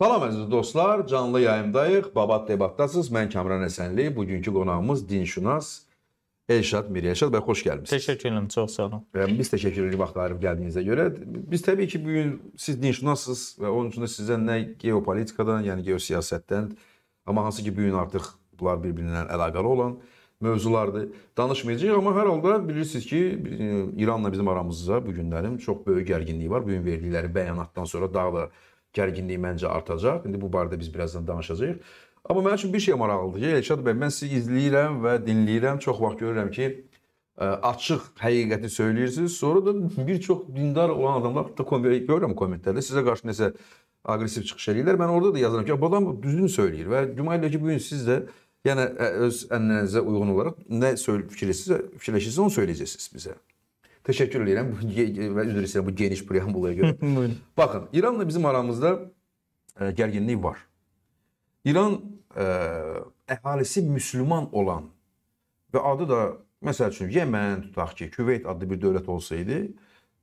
Salam əziz dostlar, canlı yayımdayıq. Babat debatdasınız. Mən Kamran Əsənli. Bugünkü qonağımız dinşünas Elşad Miri. Elşad bəy xoş gəlmisiniz. Təşəkkür edirəm, çox sağ olun. Və biz təşəkkür edirik vaxt ayırıb gəldiyinizə görə. Biz təbii ki, bu gün siz dinşünassınız və onun üçün də sizə nə geopolitikadan, yəni geosiyasətdən, amma hansı ki, bu gün artıq bunlar bir-birinə əlaqəli olan mövzulardır. Danışmayacağıq, amma hər halda bilirsiniz ki, İranla bizim aramızda bu günlərin çox böyük gərginliyi var. Bu gün verdikləri bəyanatdan sonra daha da gərginlik məncə artacaq. İndi bu barədə biz birazdan danışacağıq. Amma mənim üçün bir şey maraqlıdır ki, Elşad bəy, mən sizi izləyirəm və dinləyirəm. Çox vaxt görürəm ki, açıq həqiqəti söyləyirsiniz. Sonra da bir çox dindar olan adamlar da görürəm kommentlərdə sizə qarşı nəsə aqressiv çıxış eləyirlər. Mən orada da yazıram ki, bu adam düzgün söyləyir və güman elə ki, bu gün siz də yəni öz ənnənizə uyğun olaraq nə fikirləşirsinizsə, fikirləşirsiniz onu söyləyəcəksiniz bizə. Təşəkkür edirəm. Və üzr istəyirəm bu geniş preambulaya görə. Baxın, İranla bizim aramızda ə, e, gərginlik var. İran ə, e, əhalisi müsəlman olan və adı da məsəl üçün Yəmən tutaq ki, Küveyt adlı bir dövlət olsaydı,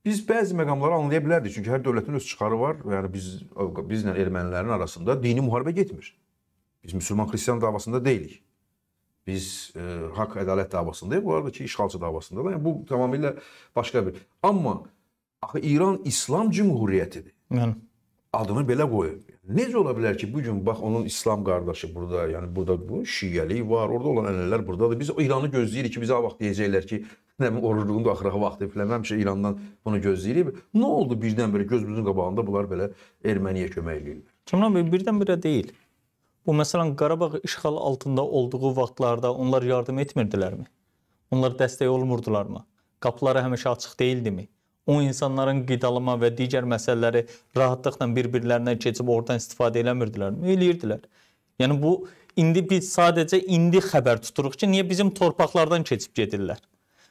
biz bəzi məqamları anlaya bilərdik. Çünki hər dövlətin öz çıxarı var. Yəni biz bizlə ermənilərin arasında dini müharibə getmir. Biz müsəlman xristian davasında deyilik. Biz e, haqq ədalət davasındayıq, bu arada ki, işğalçı davasındadır. Yəni bu tamamilə başqa bir. Amma axı İran İslam Cümhuriyyətidir. Yəni adını belə qoyub. Necə ola bilər ki, bu gün bax onun İslam qardaşı burada, yəni burada bu şiəlik var, orada olan ənənələr burdadır. Biz İranı gözləyirik ki, bizə ah, vaxt deyəcəklər ki, nəmin orucluğun da axırı vaxtı filan. Həmişə İrandan bunu gözləyirik. Nə oldu birdən-birə gözümüzün qabağında bunlar belə Erməniyə kömək eləyirlər. Kimran bəy birdən-birə deyil. Bu məsələn Qarabağ işğal altında olduğu vaxtlarda onlar yardım etmirdilərmi? Onlar dəstək olmurdularmı? Qapıları həmişə açıq deyildimi? O insanların qidalama və digər məsələləri rahatlıqla bir-birlərindən keçib oradan istifadə eləmirdilərmi? Eləyirdilər. Yəni bu indi biz sadəcə indi xəbər tuturuq ki, niyə bizim torpaqlardan keçib gedirlər?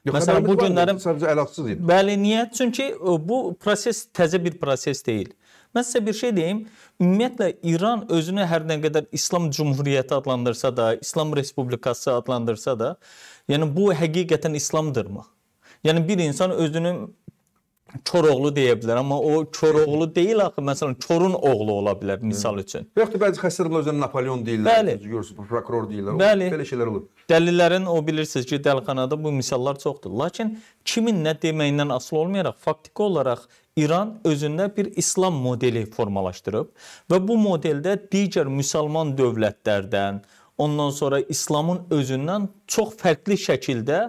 Yox, Məsələn bu günlərim sadəcə əlaqasız idi. Bəli, niyə? Çünki e, bu proses təzə bir proses deyil. Mən sizə bir şey deyim. Ümumiyyətlə İran özünü hər nə qədər İslam Cümhuriyyəti adlandırsa da, İslam Respublikası adlandırsa da, yəni bu həqiqətən İslamdırmı? Yəni bir insan özünü Koroğlu deyə bilər, amma o Koroğlu deyil axı, məsələn, Korun oğlu ola bilər misal üçün. Və yaxud da bəzi xəstələrlə özünə Napoleon deyirlər, Bəli. görürsüz, prokuror deyirlər. Bəli. Belə şeylər olur. Dəlillərin o bilirsiniz ki, dəlixanada bu misallar çoxdur. Lakin kimin nə deməyindən asılı olmayaraq faktiki olaraq İran özündə bir İslam modeli formalaşdırıb və bu modeldə digər müsəlman dövlətlərdən, ondan sonra İslamın özündən çox fərqli şəkildə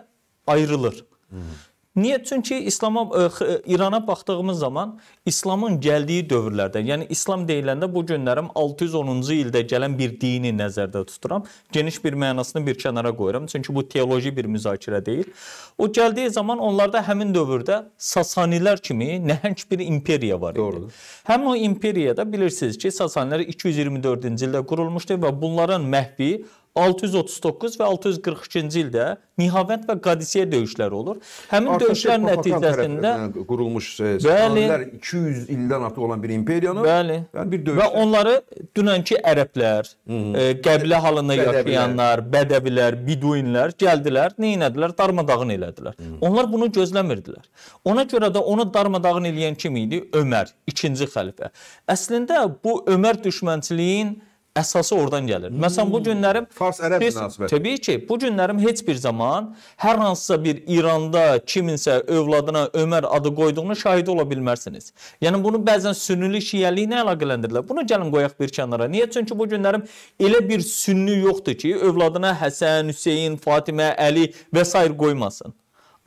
ayrılır. Hmm. Niyə? Çünki İslama ə, e, e, İrana baxdığımız zaman İslamın gəldiyi dövrlərdən, yəni İslam deyiləndə bu günlərim 610-cu ildə gələn bir dini nəzərdə tuturam. Geniş bir mənasını bir kənara qoyuram, çünki bu teoloji bir müzakirə deyil. O gəldiyi zaman onlarda həmin dövrdə Sasanilər kimi nəhəng bir imperiya var idi. Doğrudur. Həmin o imperiyada bilirsiniz ki, Sasanilər 224-cü ildə qurulmuşdu və bunların məhvi 639 və 642-ci ildə Nihavənd və Qadisiyə döyüşləri olur. Həmin Artıq döyüşlər nəticəsində qurulmuş Səsanilər e, 200 ildən artıq olan bir imperiyanı bəli, bəli yəni bir döyüş və onları dünənki ərəblər, Hı. E, qəbilə halında bədəvilər. yaşayanlar, bədəvilər, biduinlər gəldilər, nə etdilər? Darmadağın elədilər. Hı. Onlar bunu gözləmirdilər. Ona görə də onu darmadağın eləyən kim idi? Ömər, ikinci xəlifə. Əslində bu Ömər düşmənçiliyin əsası oradan gəlir. Hmm. Məsələn bu hmm. günlərim fars-ərəb münasibəti. Təbii ki, bu günlərim heç bir zaman hər hansısa bir İranda kiminsə övladına Ömər adı qoyduğunu şahid ola bilmərsiniz. Yəni bunu bəzən sünnilik şiəliklə əlaqələndirirlər. Bunu gəlin qoyaq bir kənara. Niyə? Çünki bu günlərim elə bir sünni yoxdur ki, övladına Həsən, Hüseyn, Fatimə, Əli və s. qoymasın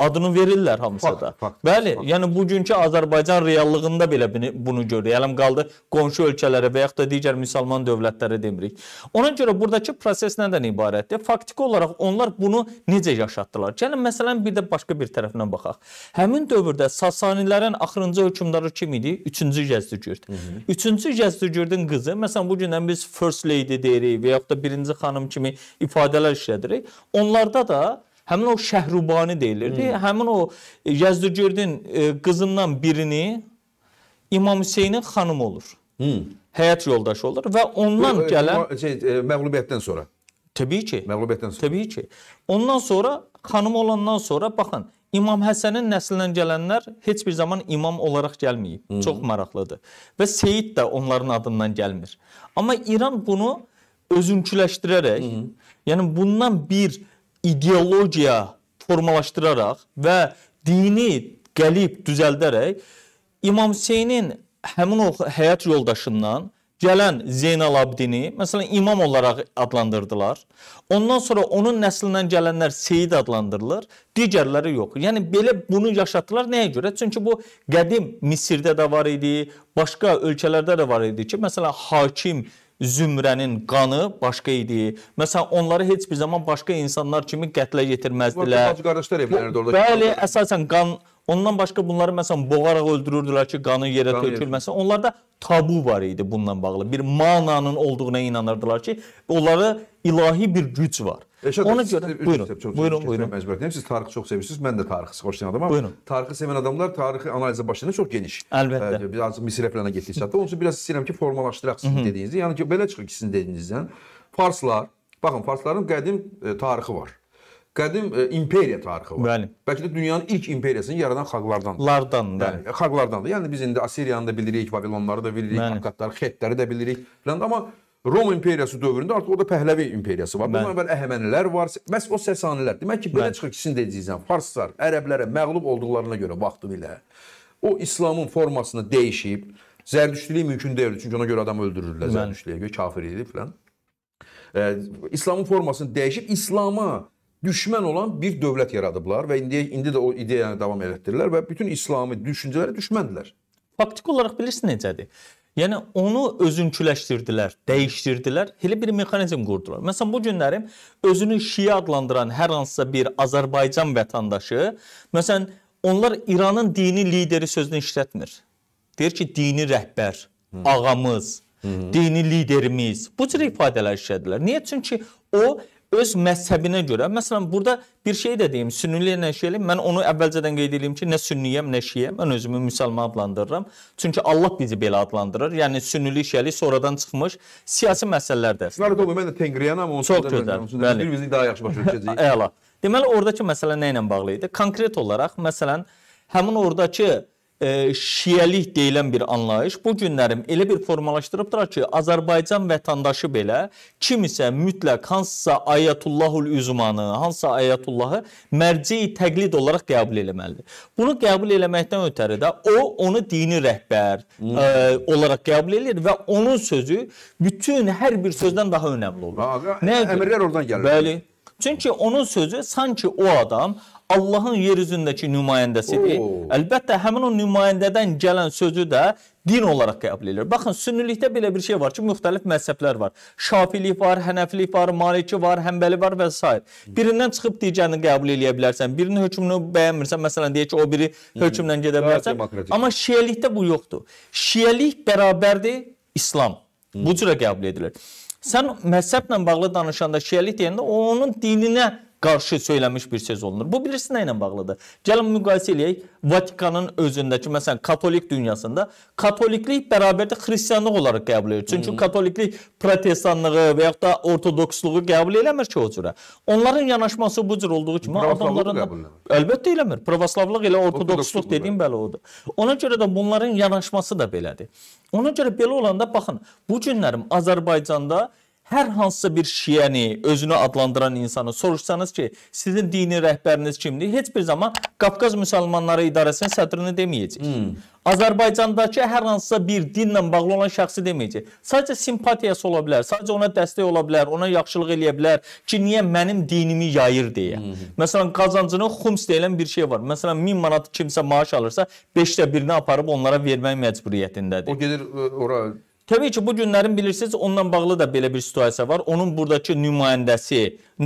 adını verirlər hamısı da. Bəli, fakt. yəni bugünkü Azərbaycan reallığında belə bunu görürük. Eləm qaldı qonşu ölkələrə və yaxud da digər müsəlman dövlətlərə demirik. Ona görə burdakı proses nədən ibarətdir? Faktiki olaraq onlar bunu necə yaşatdılar? Gəlin məsələn bir də başqa bir tərəfindən baxaq. Həmin dövrdə Sasanilərin axırıncı hökmdarı kim idi? 3-cü Yazdugird. 3-cü Yazdugirdin qızı, məsələn bu gündən biz first lady deyirik və yaxud da birinci xanım kimi ifadələr işlədirik. Onlarda da həmin o Şəhrubani deyilirdi. Hmm. Həmin o e, Yazdıgördün e, qızından birini İmam Hüseynin xanım olur. Hmm. Həyat yoldaşı olur və ondan Bu, e, gələn şey məğlubiyyətdən sonra. Təbii ki. Məğlubiyyətdən sonra. Təbii ki. Ondan sonra xanım olandan sonra baxın İmam Həsənin nəslindən gələnlər heç bir zaman imam olaraq gəlməyib. Hı hmm. -hı. Çox maraqlıdır. Və Seyid də onların adından gəlmir. Amma İran bunu özünküləşdirərək, Hı hmm. -hı. yəni bundan bir ideologiya formalaşdıraraq və dini qəlib düzəldərək İmam Hüseynin həmin o həyat yoldaşından gələn Zeynalabdini, məsələn, imam olaraq adlandırdılar. Ondan sonra onun nəslindən gələnlər Seyid adlandırılır, digərləri yox. Yəni belə bunu yaşatdılar nəyə görə? Çünki bu qədim Misirdə də var idi, başqa ölkələrdə də var idi ki, məsələn, hakim zümrənin qanı başqa idi. Məsələn, onları heç bir zaman başqa insanlar kimi qətlə yetirməzdilər. Bacı qardaşlar evlənirdi orada. Bəli, əsasən qan ondan başqa bunları məsələn boğaraq öldürürdülər ki, qanı yerə qan tökülməsin. Onlarda tabu var idi bununla bağlı. Bir mananın olduğuna inanırdılar ki, onlara ilahi bir güc var. Eşad, Ona görə e, buyurun. Buyurun, çox buyurun. buyurun. Məcburiyyətdəyim. Siz tarixi çox sevirsiniz. Mən də tarixi xoşlayan adamam. Buyurun. Tarixi sevən adamlar tarixi analizə başlayanda çox geniş. Əlbəttə. Ə, e, biraz misirə falan getdik çatdı. Onun üçün biraz istəyirəm ki, formalaşdıraq sizin dediyinizi. Yəni ki, belə çıxır ki, sizin dediyinizdən. Farslar, baxın, farsların qədim ə, e, tarixi var. Qədim ə, imperiya tarixi var. Bəli. Bəlkə də dünyanın ilk imperiyasını yaradan xalqlardandır. Lardan, bəli. Yəni, xalqlardandır. Yəni biz indi Assiriyanı da bilirik, Vavilonları da bilirik, Akkadları, Xettləri də bilirik. Filan amma Roma imperiyası dövründə artıq orada Pəhləvi imperiyası var. Bundan əvvəl Əhəmənilər var. Bəs o Sasanilər. Demək ki, belə Mən. çıxır ki, sizin deyəcəyinizdən yəni farslar ərəblərə məğlub olduqlarına görə vaxtı ilə o İslamın formasını dəyişib Zərdüştlük mümkün deyil. Çünki ona görə adam öldürürlər Zərdüştliyə görə kafir idi filan. E, İslamın formasını dəyişib İslam'a düşmən olan bir dövlət yaradıblar və indi indi də o ideyanı davam elətdirirlər və bütün İslami düşüncələrə düşməndilər. Faktiki olaraq bilirsiniz necədir? Yəni onu özünküləşdirdilər, dəyişdirdilər, elə bir mexanizm qurdular. Məsələn bu günlərim özünü şiə adlandıran hər hansısa bir Azərbaycan vətəndaşı, məsələn onlar İranın dini lideri sözünü işlətmir. Deyir ki, dini rəhbər, Hı. ağamız, Hı -hı. dini liderimiz. Bu cür ifadələr işlədilər. Niyə? Çünki o öz məzhəbinə görə, məsələn, burada bir şey də deyim, sünnili nəşiyəli, mən onu əvvəlcədən qeyd edeyim ki, nə sünniyəm, nə şiyəm, mən özümü müsəlman adlandırıram. Çünki Allah bizi belə adlandırır. Yəni sünnili şiyəli sonradan çıxmış siyasi məsələlər də. Var da mən də Tengriyanam, onsuz Çox da mən onsuz da bir-birimizi daha yaxşı başa düşəcəyik. Əla. Deməli, oradakı məsələ nə ilə bağlı idi? Konkret olaraq, məsələn, həmin oradakı şiəlik deyilən bir anlayış bu günlərim elə bir formalaşdırıbdır ki, Azərbaycan vətəndaşı belə kimisə mütləq hansısa Ayətullahul Üzmanı, hansısa Ayətullahı mərci təqlid olaraq qəbul etməlidir. Bunu qəbul etməkdən ötəri də o onu dini rəhbər hmm. ə, e, olaraq qəbul edir və onun sözü bütün hər bir sözdən daha önəmli olur. Ağa, əmrlər oradan gəlir. Bəli. Çünki onun sözü sanki o adam Allahın yer üzündəki nümayəndəsidir. Oo. Əlbəttə həmin o nümayəndədən gələn sözü də din olaraq qəbul edir. Baxın, sünnilikdə belə bir şey var ki, müxtəlif məzhəblər var. Şafilik var, Hənəfilik var, Maliki var, Həmbəli var və s. Birindən çıxıb digərini qəbul edə bilərsən. Birinin hökmünü bəyənmirsən, məsələn deyək ki, o biri hökmlə gedə bilərsən. Amma şiəlikdə bu yoxdur. Şiəlik bərabərdir İslam. Bu cürə qəbul edilir. Sən məzhəblə bağlı danışanda şiəlik deyəndə onun dininə qarşı söyləmiş bir söz olunur. Bu bilirsiniz nə ilə bağlıdır? Gəlin müqayisə eləyək Vatikanın özündəki, məsələn, katolik dünyasında katoliklik bərabərdə xristianlıq olaraq qəbul edir. Çünki Hı -hı. katoliklik protestanlığı və yaxud da ortodoksluğu qəbul eləmir ki, o cürə. Onların yanaşması bu cür olduğu kimi adamların da, əlbəttə eləmir. Pravoslavlıq elə ortodoksluq dediyim bəli odur. Ona görə də bunların yanaşması da belədir. Ona görə belə olanda baxın, bu günlərim Azərbaycanda hər hansısa bir şiəni, özünü adlandıran insanı soruşsanız ki, sizin dini rəhbəriniz kimdir? Heç bir zaman Qafqaz müsəlmanları idarəsinin sədrini deməyəcək. Hmm. Azərbaycandakı hər hansısa bir dinlə bağlı olan şəxsi deməyəcək. Sadəcə simpatiyası ola bilər, sadəcə ona dəstək ola bilər, ona yaxşılıq eləyə bilər ki, niyə mənim dinimi yayır deyə. Hı hmm. -hı. Məsələn, qazancının xums deyilən bir şey var. Məsələn, 1000 manat kimsə maaş alırsa, 5də birini aparıb onlara vermək məcburiyyətindədir. O gedir e, ora Təbii ki, bu günlərin bilirsiniz, onunla bağlı da belə bir situasiya var. Onun buradakı nümayəndəsi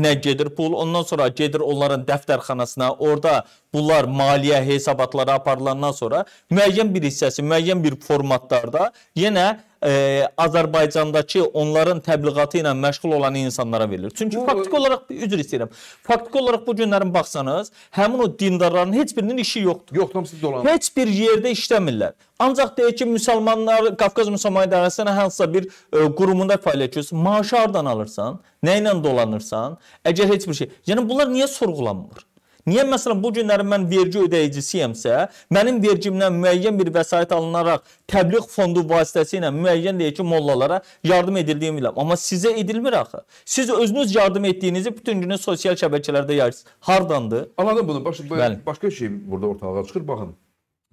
nə gedir pul, ondan sonra gedir onların dəftərxanasına, orada bunlar maliyyə hesabatları aparılandan sonra müəyyən bir hissəsi, müəyyən bir formatlarda yenə e, Azərbaycandakı onların təbliğatı ilə məşğul olan insanlara verilir. Çünki bu, faktiki olaraq üzr istəyirəm. Faktiki olaraq bu günlərin baxsanız, həmin o dindarların heç birinin işi yoxdur. Yox, hamısı dolanır. Heç bir yerdə işləmirlər. Ancaq deyək ki, müsəlmanlar Qafqaz Müsəlman İdarəsinin hansısa bir e, qurumunda fəaliyyət göstərir. Maaşı hardan alırsan? Nə ilə dolanırsan? Əgər heç bir şey. Yəni bunlar niyə sorğulanmır? Niyə məsələn bu günləri mən vergi ödəyicisiyəmsə, mənim vergimdən müəyyən bir vəsait alınaraq təbliğ fondu vasitəsilə müəyyən deyək ki, mollalara yardım edildiyimi bilirəm. Amma sizə edilmir axı. Siz özünüz yardım etdiyinizi bütün günü sosial şəbəkələrdə yayırsınız. Hardandır? Anladım bunu. Baş, Bəli. Başqa şey burada ortalığa çıxır. Baxın.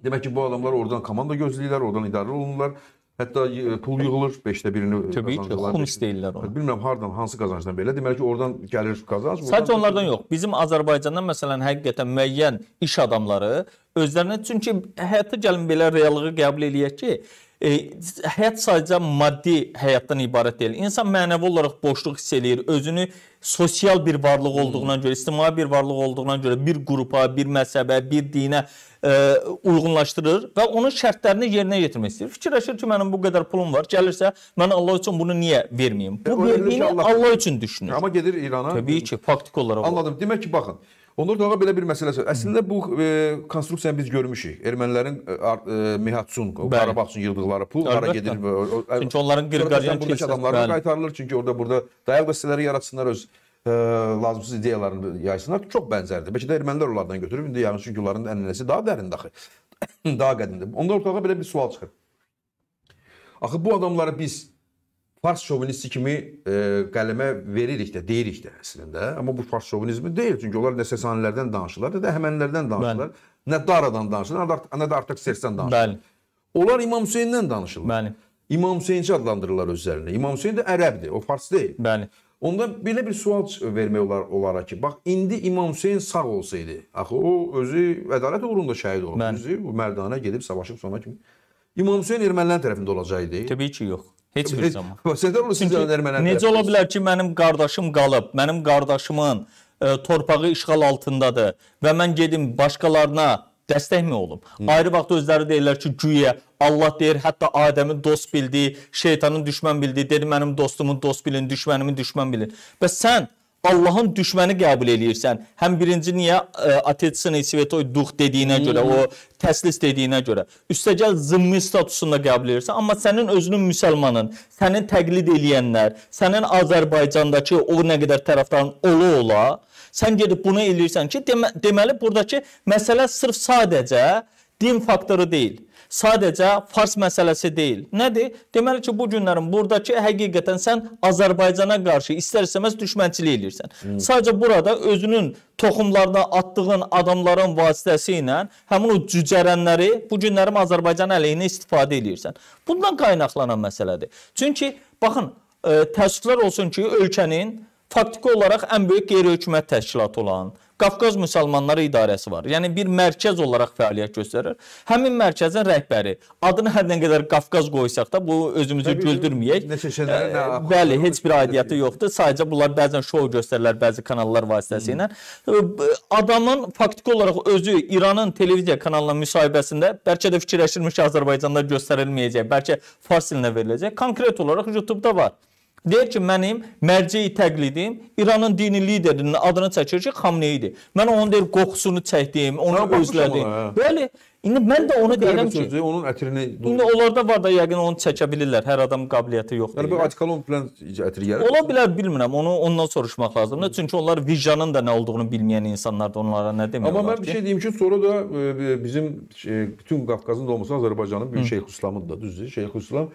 Demək ki, bu adamlar oradan komanda gözləyirlər, oradan idarə olunurlar. Hətta e, pul yığılır, 5-də birini Təbii ki, xums deyirlər ona. Bilmirəm hardan, hansı qazancdan belə. Deməli ki, oradan gəlir qazanc. Sadəcə onlardan yox. Bizim Azərbaycandan məsələn həqiqətən müəyyən iş adamları özlərinə çünki həyata gəlin belə reallığı qəbul eləyək ki, E, həyat sadəcə maddi həyatdan ibarət deyil. İnsan mənəvi olaraq boşluq hiss eləyir, özünü sosial bir varlıq olduğuna hmm. görə, ictimai bir varlıq olduğuna görə bir qrupa, bir məzhəbə, bir dinə ə, e, uyğunlaşdırır və onun şərtlərini yerinə yetirmək istəyir. Fikirləşir ki, mənim bu qədər pulum var, gəlirsə mən Allah üçün bunu niyə verməyim? Bu verdiyini Allah, Allah üçün düşünür. Amma gedir İrana. Təbii ki, faktik olaraq. Anladım. Demək ki, baxın, Ondan sonra belə bir məsələ var. Əslində bu e, konstruksiyanı biz görmüşük. Ermənilərin e, e Mihatsun, Qarabağ üçün yığdıqları pul hara gedir? Çünki onların qırqaryan buradakı adamlara qaytarılır. Çünki orada burada dayaq dəstələri yaratsınlar öz ə, e, lazımsız ideyalarını yaysınlar. Çox bənzərdir. Bəlkə də ermənilər onlardan götürüb. İndi yarın çünki onların ənənəsi daha dərindi axı. daha qədimdir. Onda ortalığa belə bir sual çıxır. Axı bu adamları biz fars şovinisti kimi e, qələmə veririk də, deyirik də əslində. Amma bu fars şovinizmi deyil, çünki onlar nə Sasanilərdən danışırlar, nə də Həmənlərdən danışırlar, Bəli. nə Daradan danışırlar, nə də artıq Sersdən danışırlar. Bəli. Onlar İmam Hüseyndən danışırlar. Bəli. İmam Hüseynçi adlandırırlar özlərini. İmam Hüseyn də ərəbdir, o fars deyil. Bəli. Onda belə bir sual vermək olar olaraq ki, bax indi İmam Hüseyn sağ olsaydı, axı o özü ədalət uğrunda şəhid olub, özü bu mərdanə gedib savaşıb sona kimi İmam Hüseyn ermənilərin tərəfində olacaqdı. Təbii ki, yox. Heç bir zaman. Nədən olur sizə ermənilər? Necə ola bilər ki, mənim qardaşım qalıb, mənim qardaşımın ə, e, torpağı işğal altındadır və mən gedim başqalarına dəstəkmi olub? Hı. Ayrı vaxt özləri deyirlər ki, güya Allah deyir, hətta Adəmi dost bildi, şeytanın düşmən bildi, dedi mənim dostumun dost bilin, düşmənimin düşmən bilin. Bəs sən Allahın düşməni qəbul eləyirsən. Həm birinci niyə e, Atetsin Svetoy Duh dediyinə görə, o təslis dediyinə görə. Üstəgəl zımmi statusunda qəbul eləyirsən, amma sənin özünün müsəlmanın, sənin təqlid eləyənlər, sənin Azərbaycandakı o nə qədər tərəfdarın ola ola, sən gedib bunu eləyirsən ki, demə deməli burdakı məsələ sırf sadəcə din faktoru deyil sadəcə fars məsələsi deyil. Nədir? Deməli ki, bu günlərin burdakı həqiqətən sən Azərbaycana qarşı istər-istəməz düşmənçilik eləyirsən. Hmm. Sadəcə burada özünün toxumlarına atdığın adamların vasitəsi ilə həmin o cücərənləri bu günlərim Azərbaycan əleyhinə istifadə eləyirsən. Bundan qaynaqlanan məsələdir. Çünki baxın, ə, e, təəssüflər olsun ki, ölkənin faktiki olaraq ən böyük qeyri-hökumət təşkilatı olan Qafqaz Müsəlmanları İdarəsi var. Yəni bir mərkəz olaraq fəaliyyət göstərir. Həmin mərkəzin rəhbəri adını hər nə qədər Qafqaz qoysaq da bu özümüzü Təbii, güldürməyək. Neçə şeylərin nə axı. Bəli, heç bir aidiyyəti yoxdur. Sadəcə bunlar bəzən şou göstərirlər bəzi kanallar vasitəsilə. Hmm. Adamın faktiki olaraq özü İranın televiziya kanalına müsahibəsində bəlkə də fikirləşirmiş ki, Azərbaycanda göstərilməyəcək, bəlkə fars dilinə veriləcək. Konkret olaraq YouTube-da var. Deyir ki, mənim mərci təqlidim İranın dini liderinin adını çəkir ki, Xamneyidir. Mən onun deyir qoxusunu çəkdim, onu özlədim. Hə? Bəli, indi mən də onu deyirəm ki, sözü, onun ətrini İndi onlarda var da yəqin onu çəkə bilirlər. Hər adam qabiliyyəti yoxdur. Yəni bu Atikalon plan ətri gəlir. Ola bilər, bilmirəm. Onu ondan soruşmaq lazımdır. Çünki onlar vicdanın da nə olduğunu bilməyən insanlardır. Onlara nə demək Amma mən bir şey deyim ki, sonra da e, bizim e, bütün Qafqazın da olmasa Azərbaycanın bir Şeyx Uslamıdır da, düzdür? Şeyx Uslam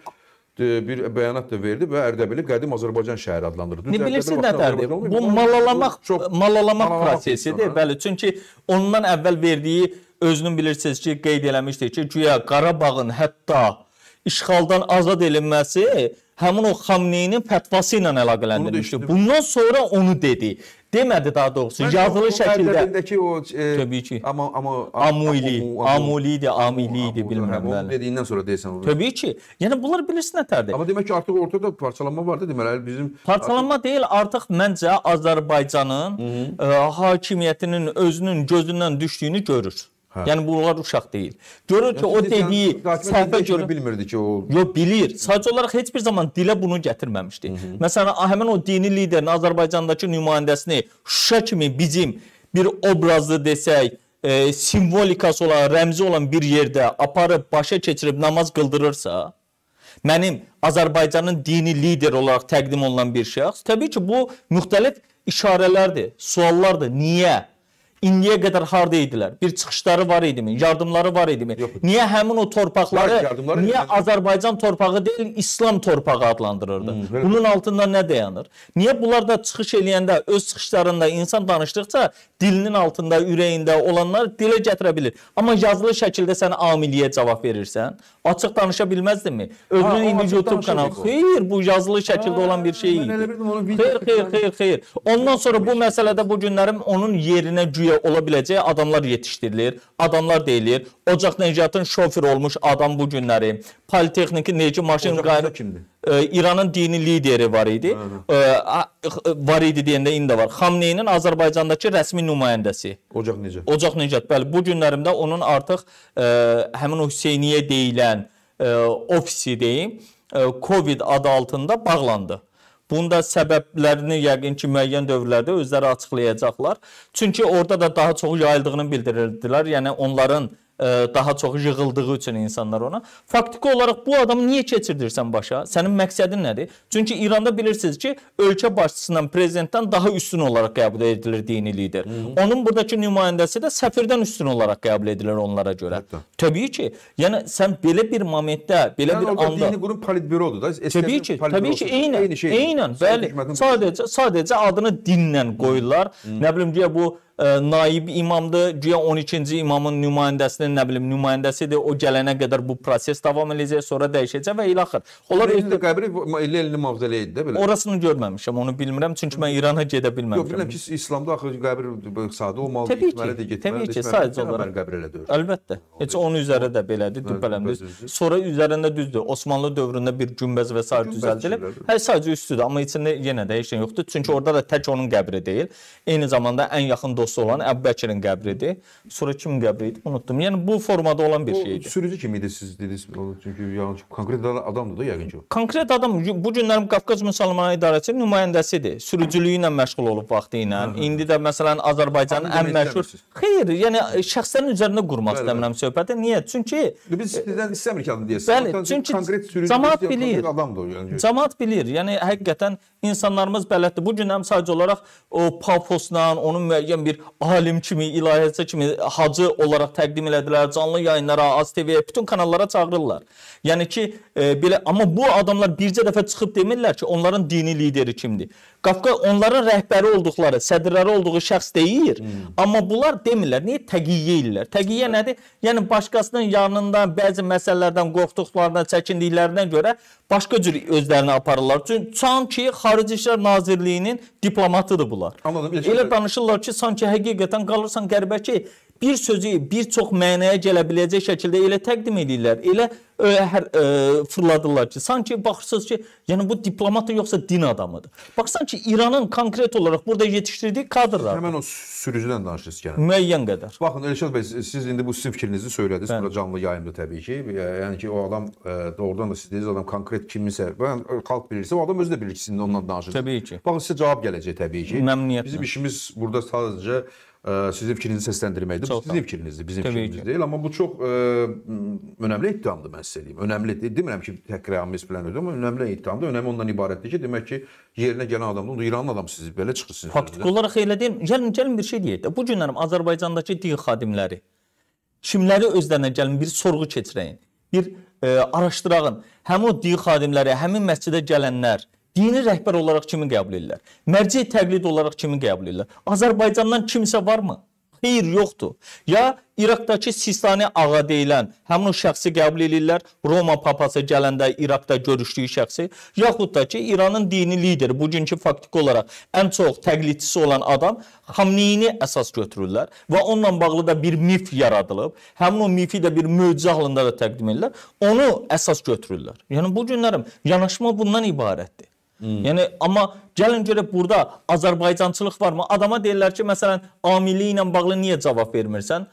E, bir bəyanat da verdi və Ərdəbili qədim Azərbaycan şəhəri adlandırdı. Düz nə bilirsiz nədir? Bu malalamaq çox malalamaq prosesidir. Bəli, çünki ondan əvvəl verdiyi özünün bilirsiniz ki, qeyd eləmişdi ki, güya Qarabağın hətta işğaldan azad edilməsi həmin o Xamneyinin fətvası ilə əlaqələndirilmişdi. Bundan sonra onu dedi. Demədi daha doğrusu Mən yazılı şəkildə. Əlindəki o e, təbii ki. Amma amma amuli, amuli idi, amili idi bilmirəm. Hə, onu dediyindən sonra deyəsən onu. Təbii ki. Yəni bunlar bilirsən nətərdir. Amma demək ki, artıq ortada parçalanma vardı deməli bizim Parçalanma artıq... deyil, artıq məncə Azərbaycanın ə, e, hakimiyyətinin özünün gözündən düşdüyünü görür. Hə. Yəni bunlar uşaq deyil. Görür ki, o dediyi səhvə görə bilmirdi ki, o Yo, bilir. Sadəcə olaraq heç bir zaman dilə bunu gətirməmişdi. Hı -hı. Məsələn, həmin o dini liderin Azərbaycandakı nümayəndəsini Şuşa kimi bizim bir obrazlı desək, e, simvolikası olan, rəmzi olan bir yerdə aparıb başa keçirib namaz qıldırırsa, mənim Azərbaycanın dini lideri olaraq təqdim olunan bir şəxs, təbii ki, bu müxtəlif işarələrdir, suallardır. Niyə? indiyə qədər harda idilər? Bir çıxışları var idimi? Yardımları var idimi? Yox. Niyə həmin o torpaqları Var, niyə yəni... Azərbaycan torpağı deyil, İslam torpağı adlandırırdı? Hmm, belə. Bunun altında nə dayanır? Niyə bunlar da çıxış eləyəndə öz çıxışlarında insan danışdıqca dilinin altında, ürəyində olanlar dilə gətirə bilir. Amma yazılı şəkildə sən amiliyə cavab verirsən, açıq danışa bilməzdinmi? Özünün indi YouTube kanalı. Xeyr, bu yazılı şəkildə ha, olan bir şey idi. Xeyr, xeyr, xeyr, xeyr. Ondan sonra bu məsələdə bu günlərim onun yerinə güya üye ola biləcəyi adamlar yetişdirilir. Adamlar deyilir. Ocaq Necatın şofer olmuş adam bu günləri. Politexniki Necip Maşin qayrı kimdir? Ə, İranın dini lideri var idi. Hı -hı. Ə, var idi deyəndə indi var. Xamneyinin Azərbaycandakı rəsmi nümayəndəsi. Ocaq Necat. Ocaq Necat. Bəli, bu günlərimdə onun artıq ə, həmin o Hüseyniyə deyilən ə, ofisi deyim, ə, Covid adı altında bağlandı. Bunda səbəblərini yəqin ki, müəyyən dövrlərdə özləri açıqlayacaqlar. Çünki orada da daha çox yayıldığını bildirirdilər. Yəni onların daha çox yığıldığı üçün insanlar ona. Faktiki olaraq bu adamı niyə keçirdirsən başa? Sənin məqsədin nədir? Çünki İranda bilirsiniz ki, ölkə başçısından, prezidentdən daha üstün olaraq qəbul edilir dini lider. Hı -hı. Onun buradakı nümayəndəsi də səfirdən üstün olaraq qəbul edilir onlara görə. Hətta. Təbii ki, yəni sən belə bir momentdə, belə yəni, bir anda dini qurum politbürodur da. Təbii ki, təbii ki, eynən, eyni şey. Eynən, bəli. Sadəcə sadəcə adını dinlə qoyurlar. Hı -hı. Nə bilim deyə bu naib imamdır. Güya 12-ci imamın nümayəndəsinin, nə bilim, nümayəndəsidir. O gələnə qədər bu proses davam edəcək, sonra dəyişəcək və ilaxır. Onlar Lenin qəbri Lenin mavzoleyidi də belə. Orasını görməmişəm, onu bilmirəm, çünki mən İrana gedə bilməmişəm. Yox, bilirəm ki, İslamda axı qəbir sadə olmalı, təbii ki, də getməlidir. Təbii ki, sadəcə olaraq qəbir elə deyir. Əlbəttə. Heç onun üzərə də belədir, düpələmdir. Sonra üzərində düzdür. Osmanlı dövründə bir günbəz və sair düzəldilib. Hə, sadəcə üstüdür, amma içində yenə də heç nə yoxdur. Çünki orada da tək onun qəbri deyil. Eyni zamanda ən yaxın dostu dostu olan Əbu Bəkirin qəbridir. Sonra kimin qəbri idi? Unutdum. Yəni bu formada olan bir o, şey idi. Sürücü kimi idi siz dediniz. Çünki yəni konkret adamdır da yəqin ki. Konkret adam bu günlərin Qafqaz müsəlmanı idarəçinin nümayəndəsidir. Sürücülüyü ilə məşğul olub vaxtı ilə. Hı -hı. İndi də məsələn Azərbaycanın ən məşhur Xeyr, yəni şəxslərin üzərində qurmaq istəmirəm söhbəti. Niyə? Çünki biz sizdən istəmirik adam deyəsən. Bəli, çünki konkret sürücü cəmaət bilir. Adamdır yəni. Cəmaət bilir. Yəni həqiqətən insanlarımız bələddir. Bu gün həm sadəcə olaraq o paposla, onun müəyyən bir kimi, alim kimi, ilahiyyatçı kimi hacı olaraq təqdim elədilər, canlı yayınlara, Az TV-yə, bütün kanallara çağırırlar. Yəni ki, e, belə amma bu adamlar bircə dəfə çıxıb demirlər ki, onların dini lideri kimdir. Qafqa onların rəhbəri olduqları, sədrləri olduğu şəxs deyir, hmm. amma bunlar demirlər. Niyə təqiyyə elirlər? Təqiyyə nədir? Yəni başqasının yanından, bəzi məsələlərdən qorxduqlarından, çəkindiklərindən görə başqa cür özlərini aparırlar. Çünki sanki Xarici İşlər Nazirliyinin diplomatıdır bunlar. Anladım. Elə danışırlar ki, sanki həqiqətən qalırsan Qərbə ki, bir sözü bir çox mənaya gələ biləcək şəkildə elə təqdim edirlər. Elə ə, e, hər ə, e, fırladırlar ki, sanki baxırsınız ki, yəni bu diplomatdır yoxsa din adamıdır. Baxsan ki, İranın konkret olaraq burada yetişdirdiyi kadrlar. Həmin o sürücüdən danışırsınız gəlin. Yəni. Müəyyən qədər. Baxın Elşad bəy, siz indi bu sizin fikrinizi söylədiniz. Bura canlı yayımda təbii ki. E, yəni ki, o adam ə, doğrudan da siz dediniz adam konkret kiminsə, bən yəni, xalq bilirsə, o adam özü də bilir ki, sizinlə ondan danışır. Təbii ki. Baxın sizə cavab gələcək təbii ki. Məmnuniyyətlə. Bizim işimiz burada sadəcə sizin fikrinizi səsləndirməkdir. Çox bu sizin fikrinizdir, bizim Təbii fikrimiz ki. deyil. Amma bu çox ə, önəmli ittihamdır mən sizə deyim. Önəmlidir. Demirəm ki, təkraramiz filan ödəm, amma önəmli ittihamdır. Önəmi ondan ibarətdir ki, demək ki, yerinə gələn adamdan, İranlı adam siz belə çıxırsınız. Faktik önünüzə. olaraq elə deyim. Gəlin, gəlin bir şey deyək də. Bu günlərim Azərbaycandakı din xadimləri kimləri özlərinə gəlin bir sorğu keçirəyin. Bir ə, e, araşdırağın. Həm o din xadimləri, həmin məscidə gələnlər, dini rəhbər olaraq kimi qəbul edirlər? Mərci təqlid olaraq kimi qəbul edirlər? Azərbaycandan kimsə varmı? Xeyr, yoxdur. Ya İraqdakı Sistani ağa deyilən həmin o şəxsi qəbul edirlər, Roma papası gələndə İraqda görüşdüyü şəxsi, yaxud da ki, İranın dini lideri, bugünkü faktiki olaraq ən çox təqlidçisi olan adam Xamneyini əsas götürürlər və onunla bağlı da bir mif yaradılıb. Həmin o mifi də bir möcüzə halında da təqdim edirlər. Onu əsas götürürlər. Yəni bu günlərim yanaşma bundan ibarətdir. Hmm. Yəni amma gəlin görək burada Azərbaycançılıq varmı? Adama deyirlər ki, məsələn, amilliyi ilə bağlı niyə cavab vermirsən?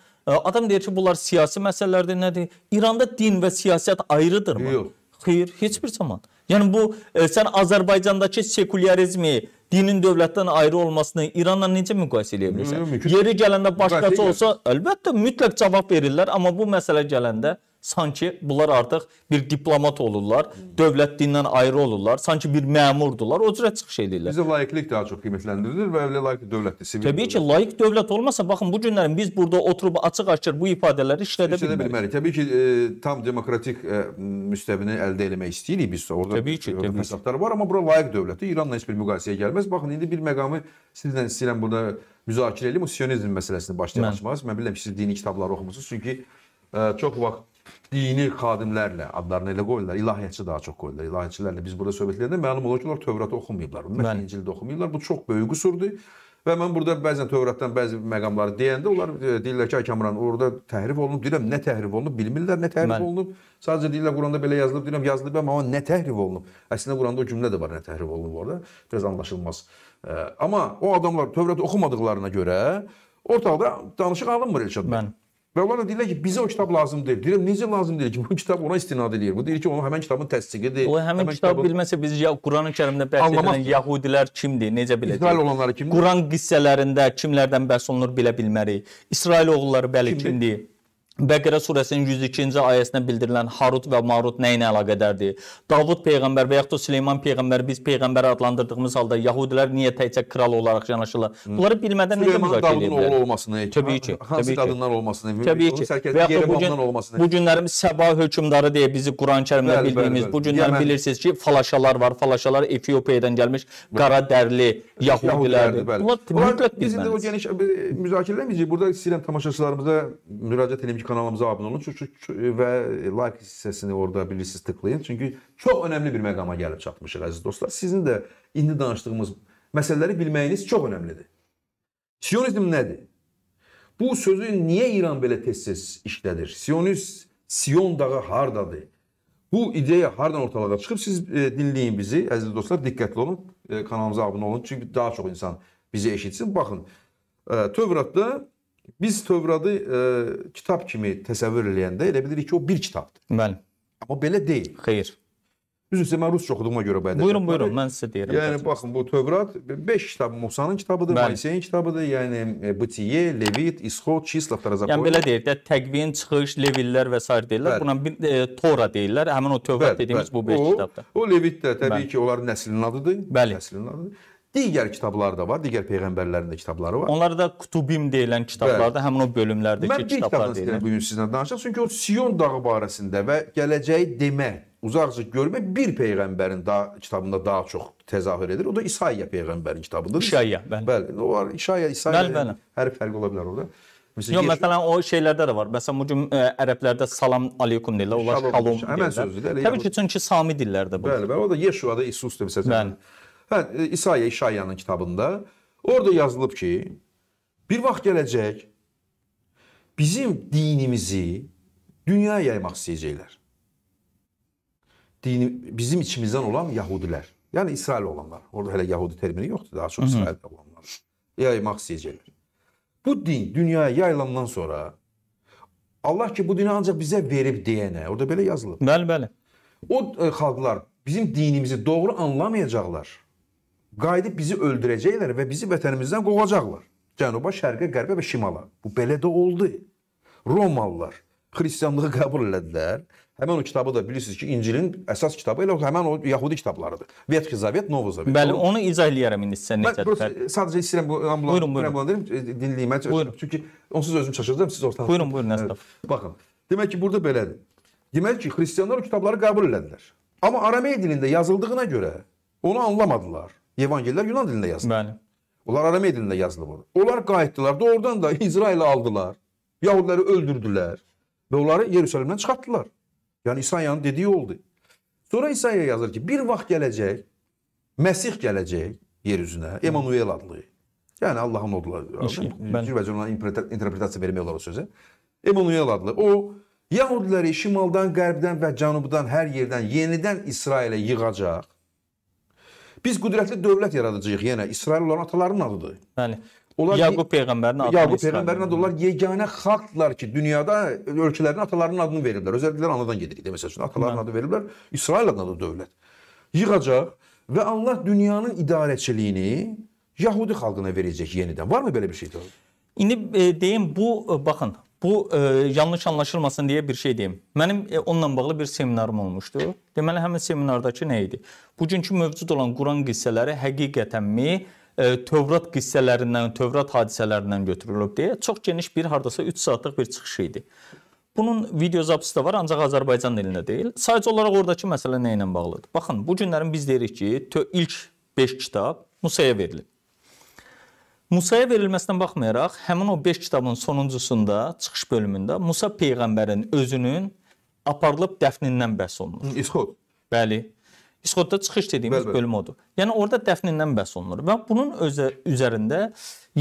Adam deyir ki, bunlar siyasi məsələlərdir, nədir? İranda din və siyasət ayrıdırmı? Yox. Xeyr, heç bir zaman. Yəni bu e, sən Azərbaycandakı sekulyarizmi, dinin dövlətdən ayrı olmasını İranla necə müqayisə edə bilirsən? Yeri gələndə başqası olsa, əlbəttə mütləq cavab verirlər, amma bu məsələ gələndə sanki bunlar artıq bir diplomat olurlar, dövlət dindən ayrı olurlar, sanki bir məmurdular, o cürə çıxış edirlər. Bizdə layiqlik daha çox qiymətləndirilir və elə layiq dövlətdir, sivil. Təbii ki, layiq dövlət olmasa baxın bu günlərin biz burada oturub açıq-aşkar bu ifadələri işlədə bilmərik. bilmərik. Təbii ki, e, tam demokratik e, müstəvini əldə etmək istəyirik biz. Orada təbii ki, təbii fəsadlar var, amma bura layiq dövlətdir. İranla heç bir müqayisəyə gəlməz. Baxın, indi bir məqamı sizlə istəyirəm burada müzakirə edelim. O sionizm məsələsini başlayaq açmaq. Mən bilirəm ki, siz dini kitabları oxumusunuz, çünki ə, e, çox vaxt dini xadimlərlə, adlarını elə qoyurlar, ilahiyyatçı daha çox qoyurlar. İlahiyyatçılarla biz burada söhbətlərində məlum olur ki, onlar Tövratı oxumayıblar, ümumiyyətlə İncil'i oxumayıblar. Bu çox böyük qüsurdur. Və mən burada bəzən Tövratdan bəzi məqamları deyəndə onlar e, deyirlər ki, Kamran orada təhrif olunub, deyirəm nə təhrif olunub, bilmirlər nə təhrif Mən. olunub. Sadəcə deyirlər Quranda belə yazılıb, deyirəm yazılıb amma nə təhrif olunub. Əslində Quranda o cümlə də var nə təhrif olunub orada. Biraz anlaşılmaz. E, amma o adamlar Tövrat oxumadıqlarına görə ortalıqda danışıq alınmır Elşad bəy. Və onlar da deyirlər ki, bizə o kitab lazım deyil. Deyirəm, necə lazım deyil ki, bu kitab ona istinad eləyir. Bu deyir ki, o həmin kitabın təsdiqidir. O həmin, həmin kitab kitabın... bilməsə biz ya Qurani Kərimdə bəhs edilən yəhudilər kimdir, necə biləcəyik? İsrail olanları kimdir? Quran qissələrində kimlərdən bəhs olunur bilə bilmərik. İsrail oğulları bəli kimdir? kimdir? Bəqərə surəsinin 102-ci ayəsində bildirilən Harut və Marut nə ilə əlaqədardır? Davud peyğəmbər və yaxud da Süleyman peyğəmbər biz peyğəmbər adlandırdığımız halda Yahudilər niyə təkcə kral olaraq yanaşırlar? Bunları bilmədən necə müzakirə edirlər? Süleyman Davudun oğlu olmasını, təbii ki, hansı qadından olmasını, təbii ki, və yaxud da bu gün olmasını. Bu günlərimiz Səba hökmdarı deyə bizi Quran-Kərimdə bildiyimiz, bu günlər bilirsiniz ki, falaşalar var. Falaşalar Efiopiyadan gəlmiş qara dərli Yahudilərdir. Bunlar mütləq biz indi o geniş müzakirə eləməyəcəyik. Burada istəyirəm tamaşaçılarımıza müraciət edeyim YouTube kanalımıza abunə olun çünki və like hissəsini orada bilirsiniz tıklayın. Çünki çox önəmli bir məqama gəlib çatmışıq əziz dostlar. Sizin də indi danışdığımız məsələləri bilməyiniz çox önəmlidir. Sionizm nədir? Bu sözü niyə İran belə tez-tez işlədir? Sionist Sion dağı hardadır? Bu ideya hardan ortalığa çıxıb? Siz e, dinləyin bizi əziz dostlar, diqqətli olun. E, kanalımıza abunə olun çünki daha çox insan bizi eşitsin. Baxın, e, Tövratda Biz Tövradı e, kitab kimi təsəvvür eləyəndə elə bilirik ki, o bir kitabdır. Bəli. Amma belə deyil. Xeyr. Düzü sizə mən rusca oxuduğuma görə bəyənirəm. Buyurun, buyurun, mən sizə deyirəm. Yəni bəcəm. baxın, bu Tövrat 5 kitab Musanın kitabıdır, Moiseyin kitabıdır, yəni e, Bitiye, Levit, İsxod, Çisla, Tarazapor. Yəni belə deyək də təqvin, çıxış, Levillər və sair deyirlər. Bəli. Buna bir e, Tora deyirlər. Həmin o Tövrat bəli, dediyimiz bəli. bu 5 kitabdır. O Levit də təbii bəli. ki, onların nəslinin adıdır. Bəli. Nəslinin adıdır. Digər kitablar da var, digər peyğəmbərlərin də kitabları var. Onları da Kutubim deyilən kitablarda, Bəli. həmin o bölümlərdəki kitablar deyilir. Mən bu gün sizinlə danışaq, çünki o Sion dağı barəsində və gələcəyi demək, uzaqca görmək bir peyğəmbərin da kitabında daha çox təzahür edir. O da İsaiya peyğəmbərin kitabındadır. İsaiya, bəli. Bəli, o var İsaiya, İsaiya. Bəli, bəli. Hərf fərqi ola bilər orada. Məsələn, Yox, məsələn o şeylərdə də var. Məsələn bu gün ə, e, ərəblərdə salam aleykum deyirlər, onlar şalom deyirlər. Həmin sözüdür. Təbii ki, çünki Sami dillərdə bu. Bəli, bəli, o da Yeşuada İsus deyə məsələn. Bəli. Hə, e, İsaya İşayanın kitabında orada yazılıb ki, bir vaxt gələcək bizim dinimizi dünyaya yaymaq istəyəcəklər. Dini bizim içimizdən olan yəhudilər. Yəni İsrail olanlar. Orada hələ yəhudi termini yoxdur, daha çox İsrail olanlar yaymaq istəyəcəklər. Bu din dünyaya yayılandan sonra Allah ki bu dini ancaq bizə verib deyənə, orada belə yazılıb. Bəli, bəli. O ə, e, xalqlar bizim dinimizi doğru anlamayacaqlar qayıdıb bizi öldürəcəklər və bizi vətənimizdən qovacaqlar. Cənuba, şərqə, qərbə və şimala. Bu belə də oldu. Romalılar xristianlığı qəbul elədilər. Həmin o kitabı da bilirsiniz ki, İncilin əsas kitabı elə həmin o Yahudi kitablarıdır. Ветхий Zaved, Novi Zaved. Bəli, onu izah eləyərəm indi sizə necədir. Mən sadəcə istəyirəm bu ambulans e, dinləyim. Çünki onsuz özüm çaşırdım, siz ortaq. Buyurun, buyurun Əstaf. Baxın. Demək ki, burada belədir. Demək ki, xristianlar o kitabları qəbul elədilər. Amma Aramey dilində yazıldığına görə onu anlamadılar. Evangeliler Yunan dilində yazılıb. Bəli. Onlar Aramey dilində yazılıb. Onlar qayıtdılar, doğrudan da İsrailə aldılar. Yahudları öldürdülər və onları Yeruşalimdən çıxartdılar. Yəni İsaiyanın dediyi oldu. Sonra İsaiya yazır ki, bir vaxt gələcək, Məsih gələcək yer üzünə, Emanuel adlı. Yəni Allahın odular. Cürbəcür ona interpretasiya vermək olar o sözə. Emanuel adlı. O Yahudiləri şimaldan, qərbdən və cənubdan hər yerdən yenidən İsrailə yığacaq Biz qüdrətli dövlət yaradacağıq yenə. Yəni İsrail onların atalarının adıdır. Bəli. Onlar Yaqub peyğəmbərin adı. Yaqub peyğəmbərin adı. Onlar yeganə xalqdılar ki, dünyada ölkələrinə atalarının adını verirlər. Özəlliklər anadan gedirik deməsə üçün atalarının Hı. adı verirlər. İsrail adına dövlət. Yığacaq və Allah dünyanın idarəçiliyini Yahudi xalqına verəcək yenidən. Varmı belə bir şey? İndi e, deyim bu e, baxın Bu e, yanlış anlaşılmasın deyə bir şey deyim. Mənim e, onunla bağlı bir seminarım olmuşdu. Deməli həmin seminardakı nə idi? Bugünkü mövcud olan Quran qissələri həqiqətənmi e, Tövrat qissələrindən, Tövrat hadisələrindən götürülüb deyə çox geniş bir hardasa 3 saatlıq bir çıxış idi. Bunun video zapisi də var, ancaq Azərbaycan dilində deyil. Sadəcə olaraq oradakı məsələ nə ilə bağlıdır? Baxın, bu günlərin biz deyirik ki, ilk 5 kitab Musaya verilib. Musaya verilməsinə baxmayaraq, həmin o 5 kitabın sonuncusunda, çıxış bölümündə Musa peyğəmbərin özünün aparılıb dəfnindən bəhs olunur. İsxod. Bəli. İsxodda çıxış dediyimiz bəl, bəl. bölüm odur. Yəni orada dəfnindən bəhs olunur və bunun özü üzərində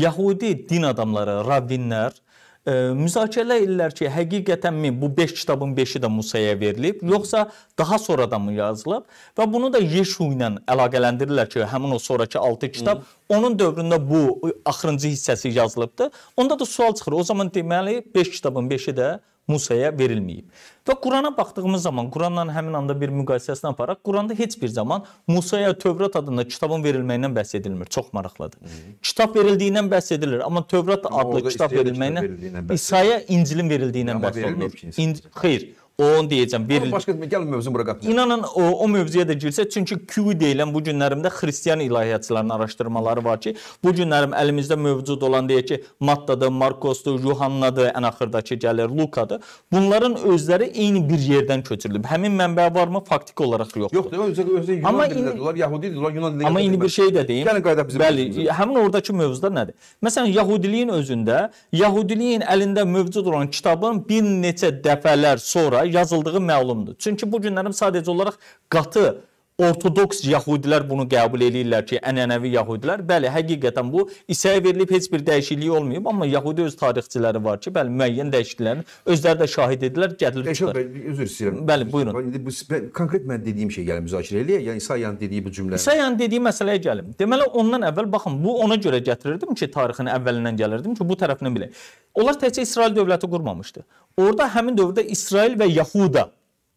Yahudi din adamları, rabbinlər müzakirələr edirlər ki, həqiqətənmi bu 5 kitabın 5-i də Musaya verilib, yoxsa daha sonradan mı yazılıb? Və bunu da Yeşu ilə əlaqələndirirlər ki, həmin o sonrakı 6 kitab Hı. onun dövründə bu axırıncı hissəsi yazılıbdı. Onda da sual çıxır. O zaman deməli 5 kitabın 5-i də Musaya verilməyib. Və Qurana baxdığımız zaman, Quranla həmin anda bir müqayisəsini aparaq, Quranda heç bir zaman Musaya Tövrat adında kitabın verilməyindən bəhs edilmir. Çox maraqlıdır. Hı -hı. Kitab verildiyindən bəhs edilir, amma Tövrat adlı kitab verilməyindən, İsa'ya İncilin verildiyindən bəhs olunur. İnc Xeyr, Onu deyəcəm. Bir... Başqa gəlin mövzunu bura qatmayın. İnanın o, o mövzuya da girsək, çünki QI deyilən bu günlərimdə xristian ilahiyyatçıların araşdırmaları var ki, bu günlərim əlimizdə mövcud olan deyək ki, Mattadır, Markosdur, Yuhannadır, ən axırdakı gəlir Lukadır. Bunların özləri eyni bir yerdən köçürülüb. Həmin mənbə varmı? Faktiki olaraq yoxdur. Yoxdur, özü özü Yunan dilindədirlər, Yahudidirlər, Yunan dilində. Amma indi bir şey də deyim. Gəlin qayıdaq bizim. Bəli, mövzudur. həmin oradakı mövzuda nədir? Məsələn, Yahudiliyin özündə Yahudiliyin əlində mövcud olan kitabın bir neçə dəfələr sonra yazıldığı məlumdur. Çünki bu günlərim sadəcə olaraq qatı Ortodoks yahudilər bunu qəbul eləyirlər ki, ənənəvi yahudilər. Bəli, həqiqətən bu İsa'ya verilib heç bir dəyişiklik olmayıb, amma yahudi öz tarixçiləri var ki, bəli, müəyyən dəyişikliklərin özləri də şahid edirlər, gəlir. Eşad bəy, üzr istəyirəm. Bəli, buyurun. İndi bu konkret mən dediyim şey gəlin müzakirə eləyək. Yəni İsa'nın dediyi bu cümlə. İsa'nın dediyi məsələyə gəlim. Deməli ondan əvvəl baxın, bu ona görə gətirirdim ki, tarixin əvvəlindən gəlirdim ki, bu tərəfindən bilək. Onlar təkcə İsrail dövləti qurmamışdı. Orda həmin dövrdə İsrail və Yahuda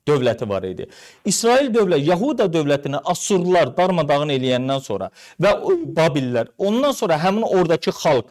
dövləti var idi. İsrail dövləti Yahuda dövlətini Assurlar darmadağın eləyəndən sonra və Babillər, ondan sonra həmin ordakı xalq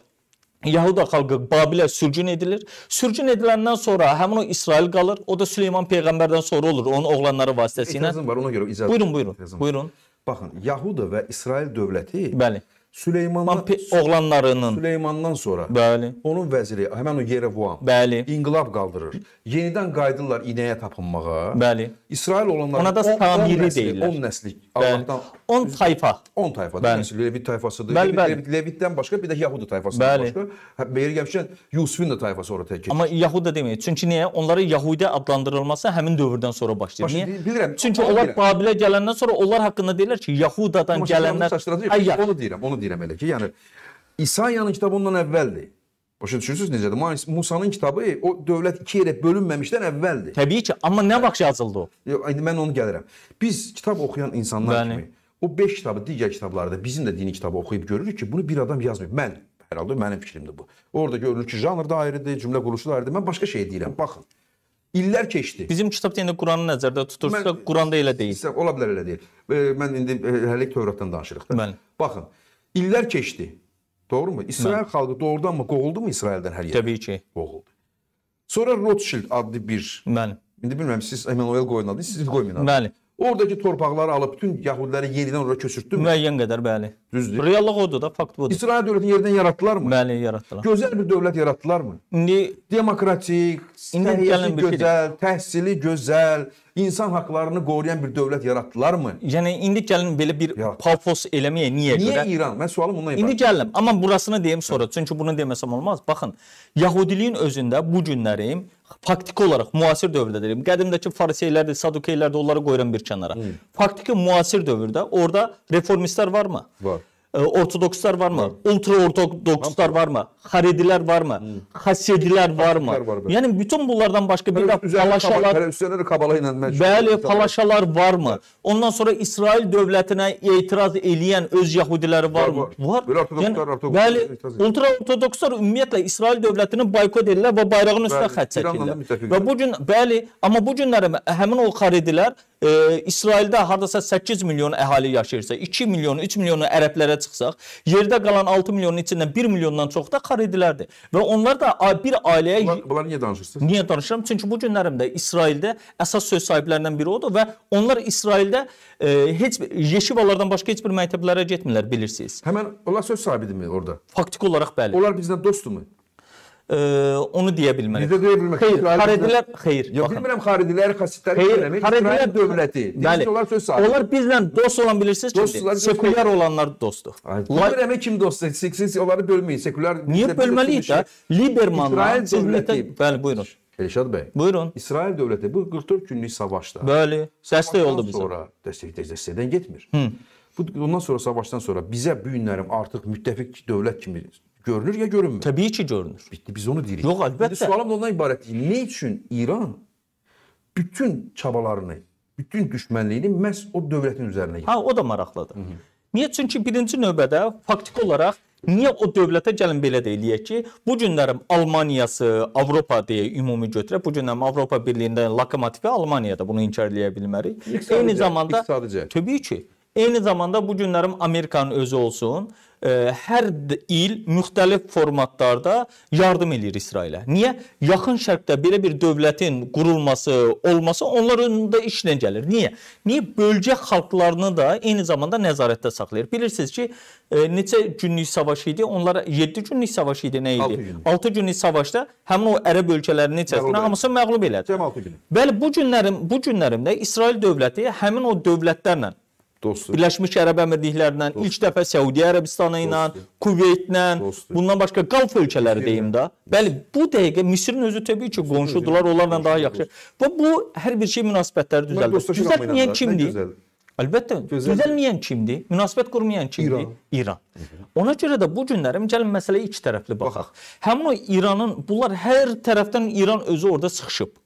Yahuda xalqı Babilə sürgün edilir. Sürgün ediləndən sonra həmin o İsrail qalır. O da Süleyman peyğəmbərdən sonra olur onun oğlanları vasitəsilə. İtirazım var ona görə icazə. Buyurun, buyurun. İtirazım. Buyurun. Baxın, Yahuda və İsrail dövləti Bəli. Süleymandan oğlanlarının Süleymandan sonra bəli. Onun vəziri həmin o Yerevan bəli. inqilab qaldırır. Yenidən qayıdırlar inəyə tapınmağa. Bəli. İsrail olanlar ona da tamiri deyirlər. 10 nəslik Allahdan 10 tayfa. 10 tayfa. Deməli Levit tayfasıdır. Bəli, Levit, bəli. Levit, Levitdən başqa bir də Yahudi tayfası bəli. başqa. Hə, Belə gəlmişkən Yusufun da tayfası ora tək. Amma Yahuda deməyir. Çünki niyə? Onları Yahudi adlandırılması həmin dövrdən sonra başlayır. Niyə? Bilirəm. Çünki onlar Babilə gələndən sonra onlar haqqında deyirlər ki, Yahudadan gələnlər. Ay, onu deyirəm, onu deyirəm deyirəm elə ki, yəni İsayanın kitabı ondan əvvəldir. Başa düşürsüz necədir? Musanın kitabı o dövlət iki yerə bölünməmişdən əvvəldir. Təbii ki, amma nə vaxt yazıldı o? Yox, indi mən onu gəlirəm. Biz kitab oxuyan insanlar Bəli. kimi o 5 kitabı digər kitablarda bizim də dini kitabı oxuyub görürük ki, bunu bir adam yazmayıb. Mən hər halda mənim fikrimdir bu. Orada görülür ki, janr da ayrıdır, cümlə quruluşu da ayrıdır. Mən başqa şey deyirəm. Baxın. İllər keçdi. Bizim kitabda indi Quranı nəzərdə tutursa, mən, Quranda elə deyil. Ola bilər elə deyil. Mən indi hələ Tövratdan danışırıq da. Bəli. Baxın. İllər keçdi. Doğrumumu? İsrail Hı. xalqı doğrudanmı qovuldu mu İsraildən hər yerə? Təbii ki, qovuldu. Sonra Rothschild adlı bir Bəli. İndi bilmirəm siz Emmanuel qoyun adını, siz qoymayın adını. Bəli. Oradakı torpaqları alıb bütün Yahudiləri yenidən ora köçürtdü mü? Müəyyən qədər, bəli. Düzdür. Reallıq odur da, fakt budur. İsrail dövlətini yerdən yaratdılar mı? Bəli, yaratdılar. Gözəl bir dövlət yaratdılar mı? İndi demokratik, səhiyyəsi gözəl, şey. təhsili gözəl, insan haqlarını qoruyan bir dövlət yaratdılar mı? Yəni indi gəlin belə bir Yarat. pafos eləməyə niyə, niyə görə? Niyə İran? Mən sualım ondan ibarət. İndi gəlim, amma burasını deyim sonra, Hı. çünki bunu deməsəm olmaz. Baxın, Yahudiliyin özündə bu günlərim faktiki olaraq müasir dövrdə deyim, qədimdəki fariseylər də, sadukeylər də onları qoyuram bir kənara. Hı. Hmm. Faktiki müasir dövrdə orada reformistlər varmı? Var. Ortodokslar var mı? Var. Ultra Ortodokslar var mı? Harediler var mı? Hı. Hmm. Hasedilər var mı? Var mı? yəni bütün bunlardan başqa bir də palaşalar, üzərində kabala ilə məşğul. Bəli, palaşalar var mı? Var. Ondan sonra İsrail dövlətinə etiraz eləyən öz yahudiləri var, var mı? Var. Belə ortodokslar, yəni, ortodokslar. Bəli, ultra ortodokslar ümumiyyətlə İsrail dövlətini boykot edirlər və bayrağın üstə xətt çəkirlər. Və bu gün bəli, amma bu günlərə həmin o xaridilər e, İsraildə hardasa 8 milyon əhali yaşayırsa, 2 milyonu, 3 milyonu ərəblərə çıxsaq, yerdə qalan 6 milyonun içindən 1 milyondan çox da xaridilərdir. Və onlar da bir ailəyə Bunlar, bunlar niyə danışırsınız? Niyə danışıram? Çünki bu günlərimdə İsraildə əsas söz sahiblərindən biri odur və onlar İsraildə e, heç yeşivalardan başqa heç bir məktəblərə getmirlər, bilirsiniz. Həmin onlar söz sahibidirmi orada? Faktiki olaraq bəli. Onlar bizdən dostdurmu? e, onu deyə bilmərik. Bizə deyə bilmək. Xeyr, xaricilər, xeyr. Yox, baxın. bilmirəm xariciləri, xasitləri xeyr, bilmirəm. Xaricilər dövləti. Bəli. Onlar söz sahibi. Onlar bizlə dost olan bilirsiniz ki, sekulyar olanlar dostdur. Bilmirəm kim dostdur. Siz onları bölməyin. Sekulyar Niyə bölməliyik də? Libermanla. İsrail dövləti. Bəli, buyurun. Elşad bəy. Buyurun. İsrail dövləti bu 44 günlük savaşda. Bəli. Səsdə oldu bizə. Sonra dəstək dəstəkdən getmir. Hı. Bu ondan sonra savaşdan sonra bizə bu günlərim artıq müttəfiq dövlət kimi Görünür ya görünmür. Təbii ki görünür. Bitti biz onu deyirik. Yox əlbəttə. İndi sualım da ondan ibarətdir. Nə üçün İran bütün çabalarını, bütün düşmənliyini məhz o dövlətin üzərinə gətirir? Ha o da maraqlıdır. Hı -hı. Niyə? Çünki birinci növbədə faktiki olaraq Niyə o dövlətə gəlin belə də eləyək ki, bu günlərim Almaniyası, Avropa deyə ümumi götürək, bu günlərim Avropa Birliyində lokomotivi Almaniyada bunu inkar eləyə bilmərik. İqtisadici, eyni zamanda iqtisadici. Təbii ki, eyni zamanda bu günlərim Amerikanın özü olsun, hər il müxtəlif formatlarda yardım eləyir İsrailə. Niyə? Yaxın Şərqdə belə bir dövlətin qurulması, olması onların da işinə gəlir. Niyə? Niyə bölgə xalqlarını da eyni zamanda nəzarətdə saxlayır. Bilirsiniz ki, e, neçə günlük savaş idi? Onlara 7 günlük savaş idi, nə idi? 6 günlük savaşda həmin o ərəb ölkələrinin içərisində hamısı məğlub elədi. Cəmi 6 gün. Bəli, bu günlərin bu günlərimdə İsrail dövləti həmin o dövlətlərlə Dostum. Birləşmiş Ərəb Əmirliklərindən, Dostum. ilk dəfə Səudiyyə Ərəbistanı ilə, Kuveytlə, bundan başqa qalf ölkələri deyim də. Bəli, bu dəqiqə Misirin özü təbii ki, qonşudular, onlarla daha yaxşı. Və bu hər bir şey münasibətləri düzəldir. Düzəltməyən kimdir? Əlbəttə, düzəlməyən kimdir? Münasibət qurmayan kimdir? İran. İran. Ona görə də bu günlərə gəlin məsələyə iki tərəfli baxaq. Həmin o İranın bunlar hər tərəfdən İran özü orada sıxışıb.